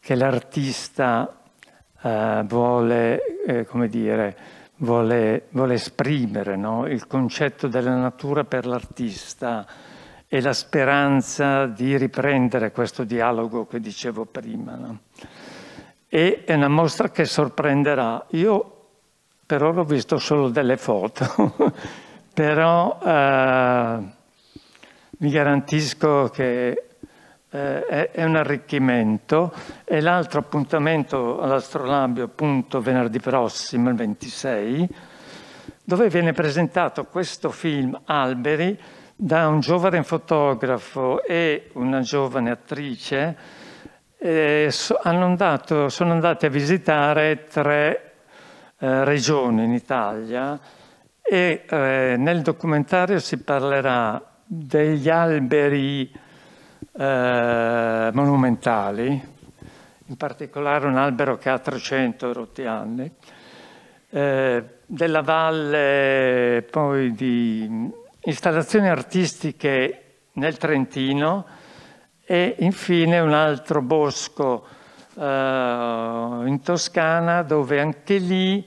Speaker 10: che l'artista eh, vuole, eh, come dire, vuole, vuole esprimere, no? il concetto della natura per l'artista e la speranza di riprendere questo dialogo che dicevo prima. No? E è una mostra che sorprenderà. Io per ora ho visto solo delle foto, però eh, vi garantisco che eh, è, è, un arricchimento e l'altro appuntamento all'Astrolabio appunto venerdì prossimo, il 26, dove viene presentato questo film Alberi, da un giovane fotografo e una giovane attrice eh, so, andato, sono andati a visitare tre eh, regioni in Italia e eh, nel documentario si parlerà degli alberi eh, monumentali, in particolare un albero che ha 300 rotti anni, eh, della valle poi di installazioni artistiche nel Trentino e infine un altro bosco eh, in Toscana dove anche lì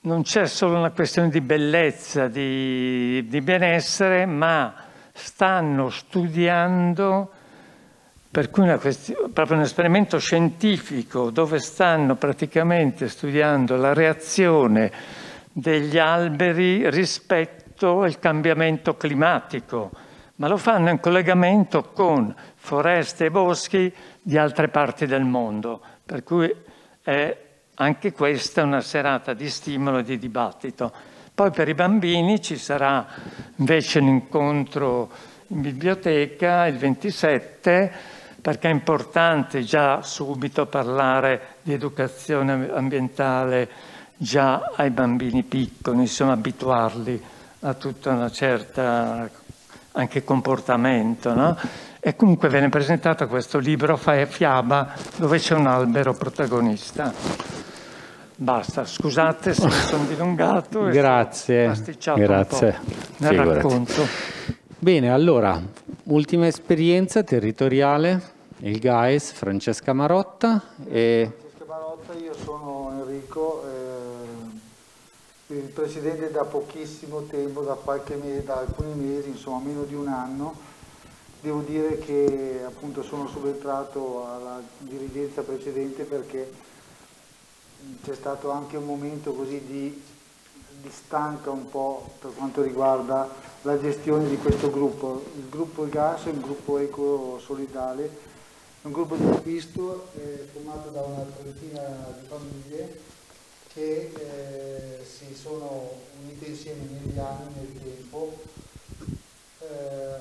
Speaker 10: non c'è solo una questione di bellezza, di, di benessere, ma stanno studiando per cui proprio un esperimento scientifico dove stanno praticamente studiando la reazione degli alberi rispetto detto il cambiamento climatico, ma lo fanno in collegamento con foreste e boschi di altre parti del mondo, per cui è anche questa una serata di stimolo e di dibattito. Poi per i bambini ci sarà invece l'incontro in biblioteca il 27, perché è importante già subito parlare di educazione ambientale già ai bambini piccoli, insomma abituarli ha tutta una certa anche comportamento, no? E comunque viene presentato questo libro Fiaba dove c'è un albero protagonista. Basta, scusate se mi sono dilungato. Grazie. Pasticciato Grazie. nel Figurati. racconto.
Speaker 1: Bene, allora, ultima esperienza territoriale, il GAES, Francesca Marotta. E...
Speaker 11: Francesca Marotta, io sono Enrico, il Presidente da pochissimo tempo, da, mese, da alcuni mesi, insomma meno di un anno, devo dire che appunto sono subentrato alla dirigenza precedente perché c'è stato anche un momento così di, di stanca un po' per quanto riguarda la gestione di questo gruppo. Il gruppo GAS è un gruppo eco-solidale, un gruppo di acquisto eh, formato da una trentina di famiglie che eh, si sono unite insieme negli anni, nel tempo, eh,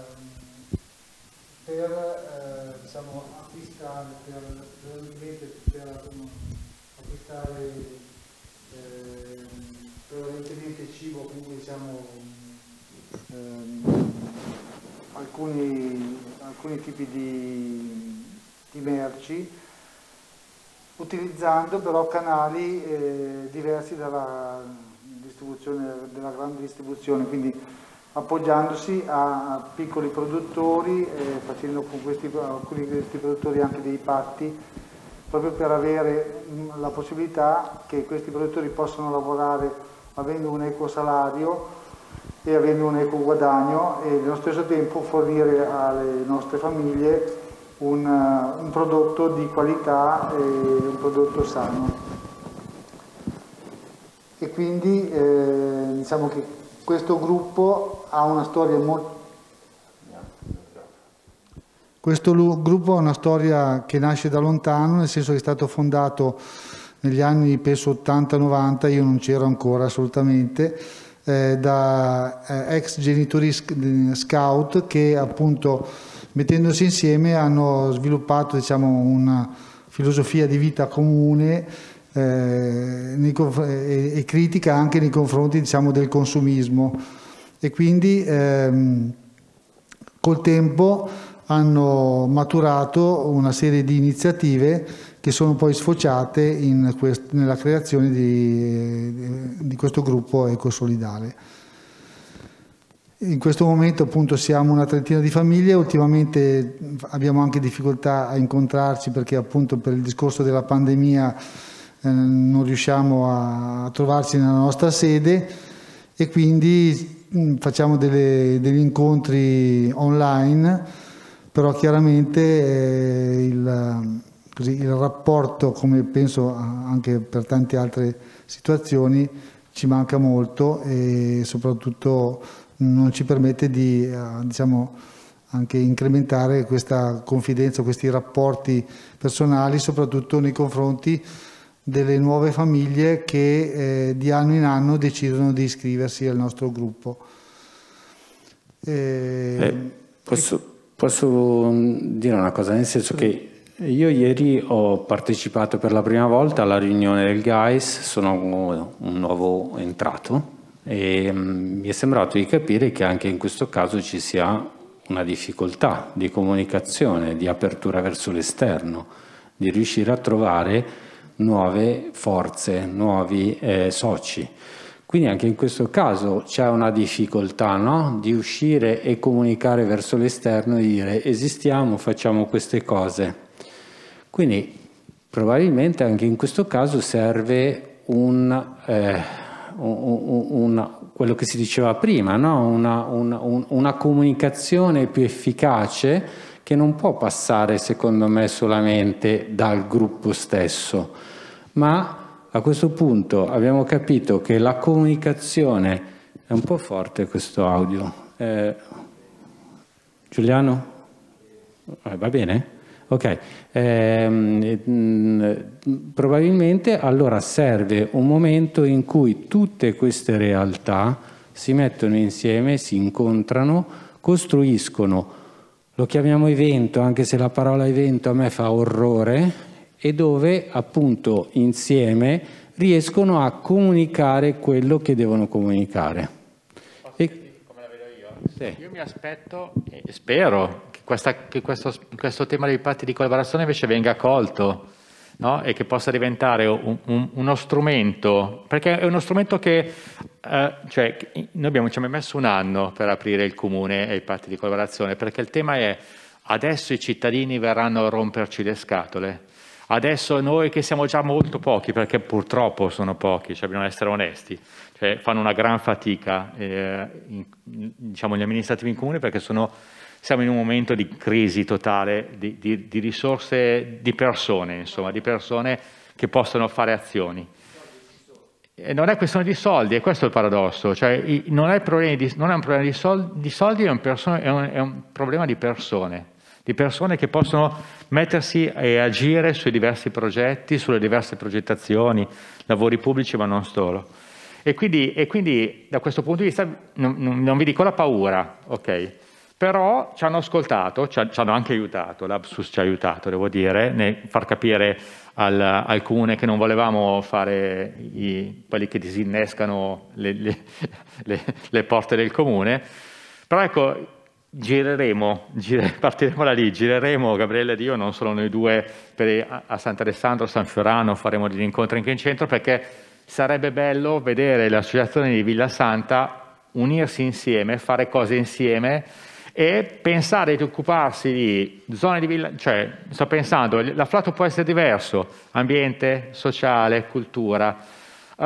Speaker 11: per eh, diciamo, acquistare, per, per, per um, acquistare eh, prevalentemente cibo, quindi diciamo, ehm, alcuni, alcuni tipi di, di merci utilizzando però canali eh, diversi dalla distribuzione, della grande distribuzione, quindi appoggiandosi a piccoli produttori, eh, facendo con questi, alcuni questi produttori anche dei patti, proprio per avere la possibilità che questi produttori possano lavorare avendo un eco salario e avendo un eco guadagno e nello stesso tempo fornire alle nostre famiglie un, eh, un prodotto di qualità e un prodotto sano. E quindi eh, diciamo che questo gruppo ha una storia molto... Questo gruppo ha una storia che nasce da lontano, nel senso che è stato fondato negli anni penso 80-90, io non c'ero ancora assolutamente, eh, da eh, ex genitori sc scout che appunto mettendosi insieme hanno sviluppato diciamo, una filosofia di vita comune eh, e critica anche nei confronti diciamo, del consumismo e quindi ehm, col tempo hanno maturato una serie di iniziative che sono poi sfociate quest- nella creazione di, di questo gruppo ecosolidale. In questo momento appunto siamo una trentina di famiglie, ultimamente abbiamo anche difficoltà a incontrarci perché appunto per il discorso della pandemia eh, non riusciamo a trovarci nella nostra sede e quindi mm, facciamo delle, degli incontri online, però chiaramente eh, il, così, il rapporto, come penso anche per tante altre situazioni, ci manca molto e soprattutto non ci permette di eh, diciamo, anche incrementare questa confidenza, questi rapporti personali, soprattutto nei confronti delle nuove famiglie che eh, di anno in anno decidono di iscriversi al nostro gruppo. E... Eh, ehm,
Speaker 10: posso, posso,
Speaker 1: mm, dire una cosa, nel senso che io ieri ho partecipato per la prima volta alla riunione del GAIS, sono un nuovo entrato e, mh, mm, mi è sembrato di capire che anche in questo caso ci sia una difficoltà di comunicazione, di apertura verso l'esterno, di riuscire a trovare nuove forze, nuovi eh, soci. Quindi anche in questo caso c'è una difficoltà no? di uscire e comunicare verso l'esterno e dire esistiamo, facciamo queste cose. Quindi probabilmente anche in questo caso serve un... Eh, una, quello che si diceva prima, no? una, una, una comunicazione più efficace che non può passare, secondo me, solamente dal gruppo stesso, ma a questo punto abbiamo capito che la comunicazione è un po' forte questo audio. Eh, Giuliano? Eh, va bene? Sì. Ok, ehm, mm, probabilmente allora serve un momento in cui tutte queste realtà si mettono insieme, si incontrano, costruiscono, lo chiamiamo evento, anche se la parola evento a me fa orrore, e dove appunto insieme riescono a comunicare quello che devono comunicare.
Speaker 9: Posso e... Come la vedo io? Sì. Io mi aspetto e spero questa, che questo, questo, tema dei patti di collaborazione invece venga colto no? e che possa diventare un, un, uno strumento, perché è uno strumento che, eh, cioè, noi abbiamo, ci abbiamo messo un anno per aprire il comune e i patti di collaborazione, perché il tema è adesso i cittadini verranno a romperci le scatole, Adesso noi che siamo già molto pochi, perché purtroppo sono pochi, cioè bisogna essere onesti, cioè fanno una gran fatica eh, in, diciamo, gli amministrativi in comune perché sono siamo in un momento di crisi totale di, di, di risorse, di persone, insomma, di persone che possono fare azioni. E non è questione di soldi, e questo è il paradosso, cioè, non, è di, non, è un problema di soldi, soldi è, un persone, è, un, è un problema di persone di persone che possono mettersi e agire sui diversi progetti, sulle diverse progettazioni, lavori pubblici ma non solo. E quindi, e quindi da questo punto di vista non, non vi dico la paura, ok? Però ci hanno ascoltato, ci, hanno anche aiutato, l'Absus ci ha aiutato, devo dire, nel far capire al, alcune che non volevamo fare i, quelli che disinnescano le, le, le, le, porte del comune. Però ecco, gireremo, gire, partiremo da lì, gireremo, Gabriele ed io, non solo noi due, per, a Sant'Alessandro, San Fiorano, faremo degli incontri anche in centro, perché sarebbe bello vedere l'associazione di Villa Santa unirsi insieme, fare cose insieme e pensare di occuparsi di zone di villaggio, cioè sto pensando, l'afflato può essere diverso, ambiente, sociale, cultura. Uh,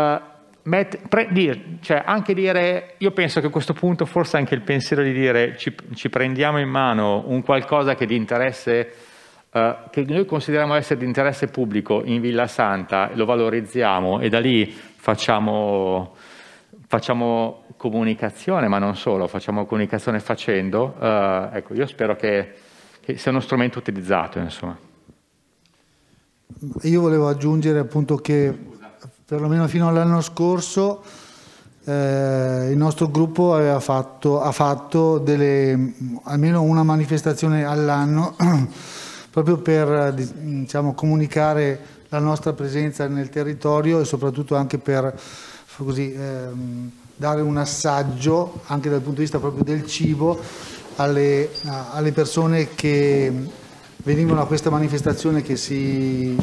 Speaker 9: met, pre, dir, cioè anche dire, io penso che a questo punto forse anche il pensiero di dire ci, ci prendiamo in mano un qualcosa che di interesse Uh, che noi consideriamo essere di interesse pubblico in Villa Santa, lo valorizziamo e da lì facciamo facciamo comunicazione, ma non solo, facciamo comunicazione facendo, eh, ecco, io spero che, che, sia uno strumento utilizzato, insomma.
Speaker 11: Io volevo aggiungere appunto che perlomeno fino all'anno scorso eh, il nostro gruppo fatto, ha fatto delle, almeno una manifestazione all'anno proprio per diciamo, comunicare la nostra presenza nel territorio e soprattutto anche per così, ehm, dare un assaggio anche dal punto di vista proprio del cibo alle, alle persone che venivano a questa manifestazione che si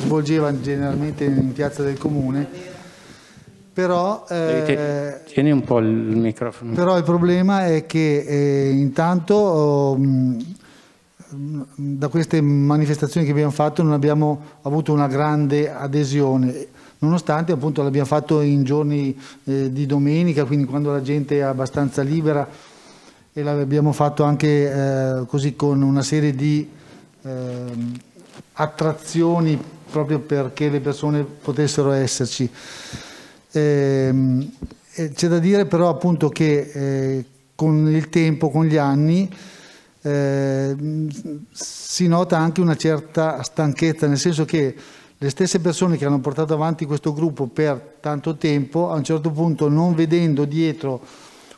Speaker 11: svolgeva generalmente in piazza del comune però, eh,
Speaker 1: il però,
Speaker 11: il problema è che eh, intanto oh, da queste manifestazioni che abbiamo fatto non abbiamo avuto una grande adesione, nonostante appunto l'abbiamo fatto in giorni eh, di domenica, quindi quando la gente è abbastanza libera e l'abbiamo fatto anche eh, così con una serie di eh, attrazioni proprio perché le persone potessero esserci. Ehm, c'è da dire però appunto che eh, con il tempo, con gli anni, eh, si nota anche una certa stanchezza, nel senso che le stesse persone che hanno portato avanti questo gruppo per tanto tempo, a un certo punto non vedendo dietro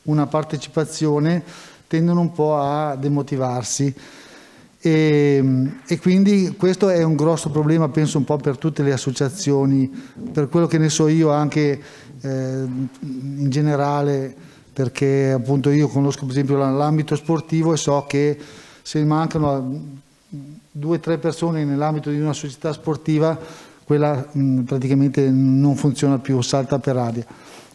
Speaker 11: una partecipazione, tendono un po' a demotivarsi. E, ehm, e, quindi questo è un grosso problema, penso un po' per tutte le associazioni, per quello che ne so io anche eh, in generale perché appunto io conosco per esempio l'ambito sportivo e so che se mancano due o tre persone nell'ambito di una società sportiva quella mh, mm, praticamente non funziona più, salta per aria.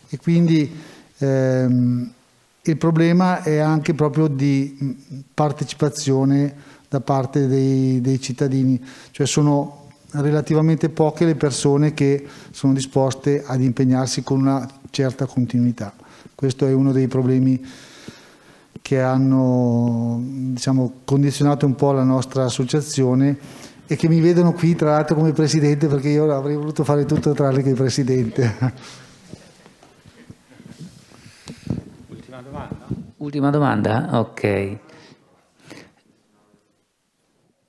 Speaker 11: E quindi ehm, il problema è anche proprio di mm, partecipazione da parte dei, dei, cittadini, cioè sono relativamente poche le persone che sono disposte ad impegnarsi con una certa continuità. Questo è uno dei problemi che hanno diciamo, condizionato un po' la nostra associazione e che mi vedono qui tra l'altro come presidente perché io avrei voluto fare tutto tranne che presidente.
Speaker 6: Ultima domanda? Ultima domanda? Ok.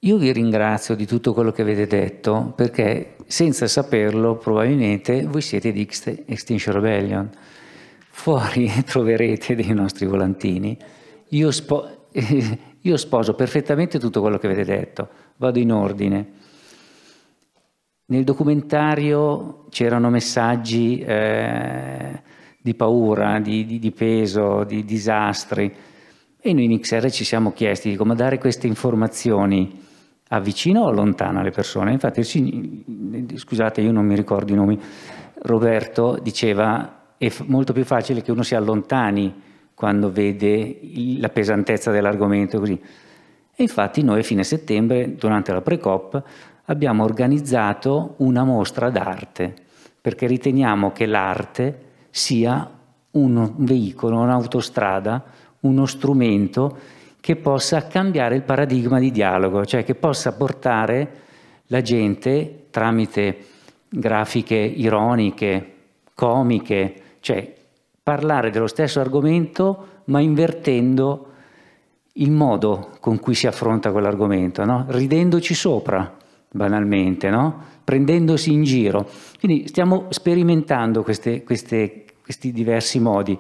Speaker 6: Io vi ringrazio di tutto quello che avete detto perché senza saperlo probabilmente voi siete di Extinction Rebellion fuori troverete dei nostri volantini. Io, spo- io sposo perfettamente tutto quello che avete detto, vado in ordine. Nel documentario c'erano messaggi eh, di paura, di, di, di, peso, di disastri e noi in XR ci siamo chiesti di come dare queste informazioni avvicina o lontano alle persone. Infatti, scusate, io non mi ricordo i nomi, Roberto diceva è molto più facile che uno si allontani quando vede la pesantezza dell'argomento così. E infatti noi a fine settembre, durante la pre-COP, abbiamo organizzato una mostra d'arte, perché riteniamo che l'arte sia un veicolo, un'autostrada, uno strumento che possa cambiare il paradigma di dialogo, cioè che possa portare la gente tramite grafiche ironiche, comiche, cioè, parlare dello stesso argomento ma invertendo il modo con cui si affronta quell'argomento, no? ridendoci sopra, banalmente, no? prendendosi in giro. Quindi stiamo sperimentando queste, queste, questi diversi modi.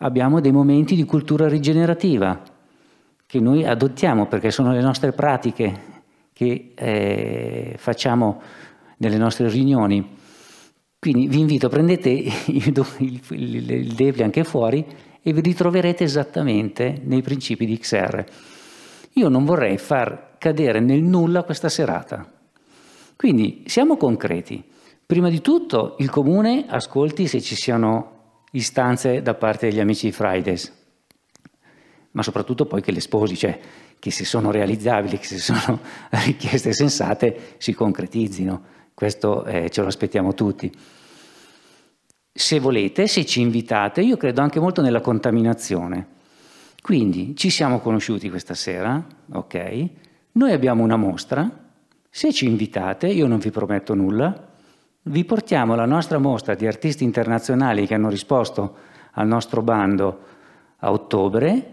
Speaker 6: Abbiamo dei momenti di cultura rigenerativa che noi adottiamo perché sono le nostre pratiche che eh, facciamo nelle nostre riunioni quindi vi invito, prendete il, il, il, il Devli anche fuori e vi ritroverete esattamente nei principi di XR. Io non vorrei far cadere nel nulla questa serata. Quindi siamo concreti. Prima di tutto il comune ascolti se ci siano istanze da parte degli amici di Fridays, ma soprattutto poi che le sposi, cioè che se sono realizzabili, che se sono richieste sensate, si concretizzino questo eh, ce lo aspettiamo tutti. Se volete, se ci invitate, io credo anche molto nella contaminazione. Quindi ci siamo conosciuti questa sera, ok? Noi abbiamo una mostra, se ci invitate, io non vi prometto nulla, vi portiamo la nostra mostra di artisti internazionali che hanno risposto al nostro bando a ottobre,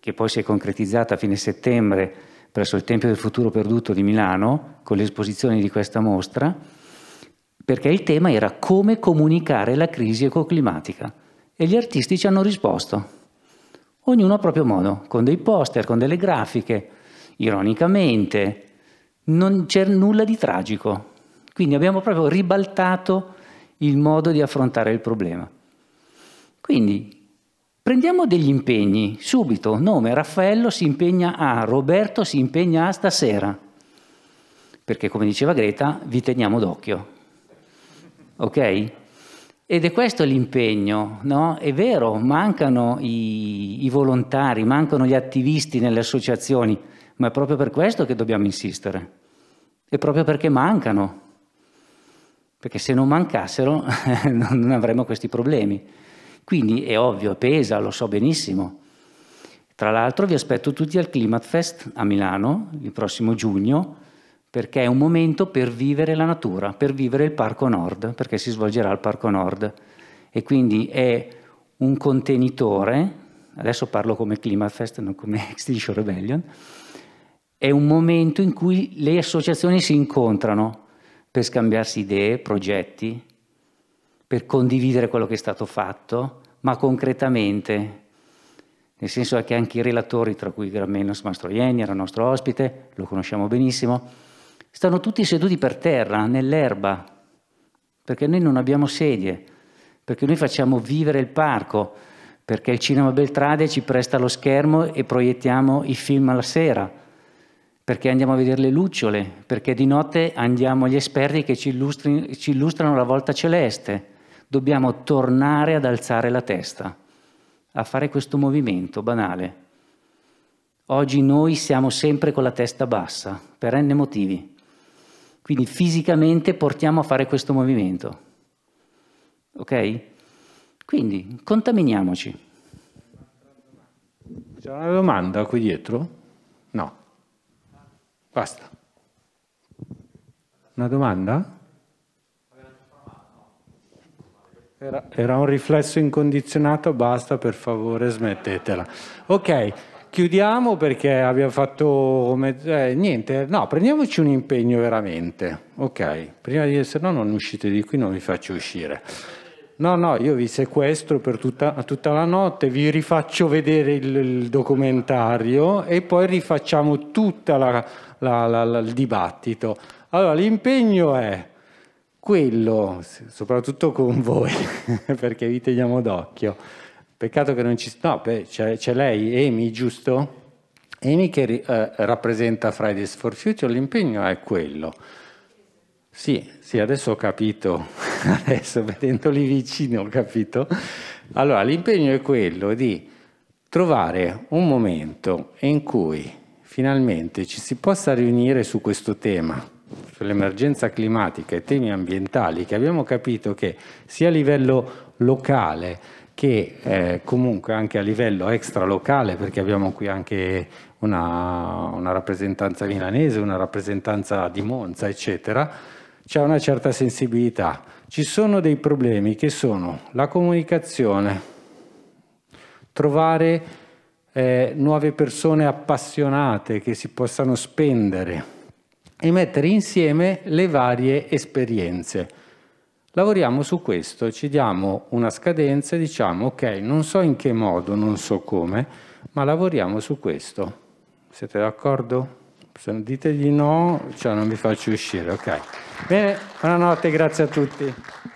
Speaker 6: che poi si è concretizzata a fine settembre presso il Tempio del Futuro Perduto di Milano con l'esposizione di questa mostra, perché il tema era come comunicare la crisi ecoclimatica e gli artisti ci hanno risposto, ognuno a proprio modo, con dei poster, con delle grafiche, ironicamente, non c'è nulla di tragico. Quindi abbiamo proprio ribaltato il modo di affrontare il problema. Quindi Prendiamo degli impegni, subito, nome, Raffaello si impegna a, Roberto si impegna a stasera, perché come diceva Greta, vi teniamo d'occhio, ok? Ed è questo l'impegno, no? È vero, mancano i, i volontari, mancano gli attivisti nelle associazioni, ma è proprio per questo che dobbiamo insistere, è proprio perché mancano, perché se non mancassero non avremmo questi problemi. Quindi è ovvio, pesa, lo so benissimo. Tra l'altro vi aspetto tutti al Climatfest a Milano il prossimo giugno perché è un momento per vivere la natura, per vivere il Parco Nord, perché si svolgerà il Parco Nord e quindi è un contenitore, adesso parlo come Climatfest, non come Extinction Rebellion, è un momento in cui le associazioni si incontrano per scambiarsi idee, progetti, per condividere quello che è stato fatto, ma concretamente, nel senso che anche i relatori, tra cui Grammenos Mastroienni era nostro ospite, lo conosciamo benissimo, stanno tutti seduti per terra, nell'erba, perché noi non abbiamo sedie, perché noi facciamo vivere il parco, perché il cinema Beltrade ci presta lo schermo e proiettiamo i film alla sera, perché andiamo a vedere le lucciole, perché di notte andiamo agli esperti che ci, illustri, ci illustrano la volta celeste dobbiamo tornare ad alzare la testa, a fare questo movimento banale. Oggi noi siamo sempre con la testa bassa, per n motivi. Quindi fisicamente portiamo a fare questo movimento. Ok? Quindi contaminiamoci.
Speaker 1: C'è una domanda qui dietro? No. Basta. Una domanda? Era, era un riflesso incondizionato, basta, per favore smettetela. Ok, chiudiamo perché abbiamo fatto eh, niente, no, prendiamoci un impegno veramente, ok? Prima di se no non uscite di qui, non vi faccio uscire. No, no, io vi sequestro per tutta, tutta la notte, vi rifaccio vedere il, il documentario e poi rifacciamo tutto il dibattito. Allora, l'impegno è quello, soprattutto con voi, perché vi teniamo d'occhio. Peccato che non ci sta, no, c'è, c'è, lei, Amy, giusto? Amy che eh, rappresenta Fridays for Future, l'impegno è quello. Sì, sì, adesso ho capito, adesso vedendoli vicino ho capito. Allora, l'impegno è quello di trovare un momento in cui finalmente ci si possa riunire su questo tema, sull'emergenza climatica e temi ambientali che abbiamo capito che sia a livello locale che eh, comunque anche a livello extralocale, perché abbiamo qui anche una, una rappresentanza milanese, una rappresentanza di Monza, eccetera, c'è una certa sensibilità. Ci sono dei problemi che sono la comunicazione, trovare eh, nuove persone appassionate che si possano spendere e mettere insieme le varie esperienze. Lavoriamo su questo, ci diamo una scadenza e diciamo ok, non so in che modo, non so come, ma lavoriamo su questo. Siete d'accordo? Se dite di no, cioè non vi faccio uscire, ok. Bene, buonanotte, grazie a tutti.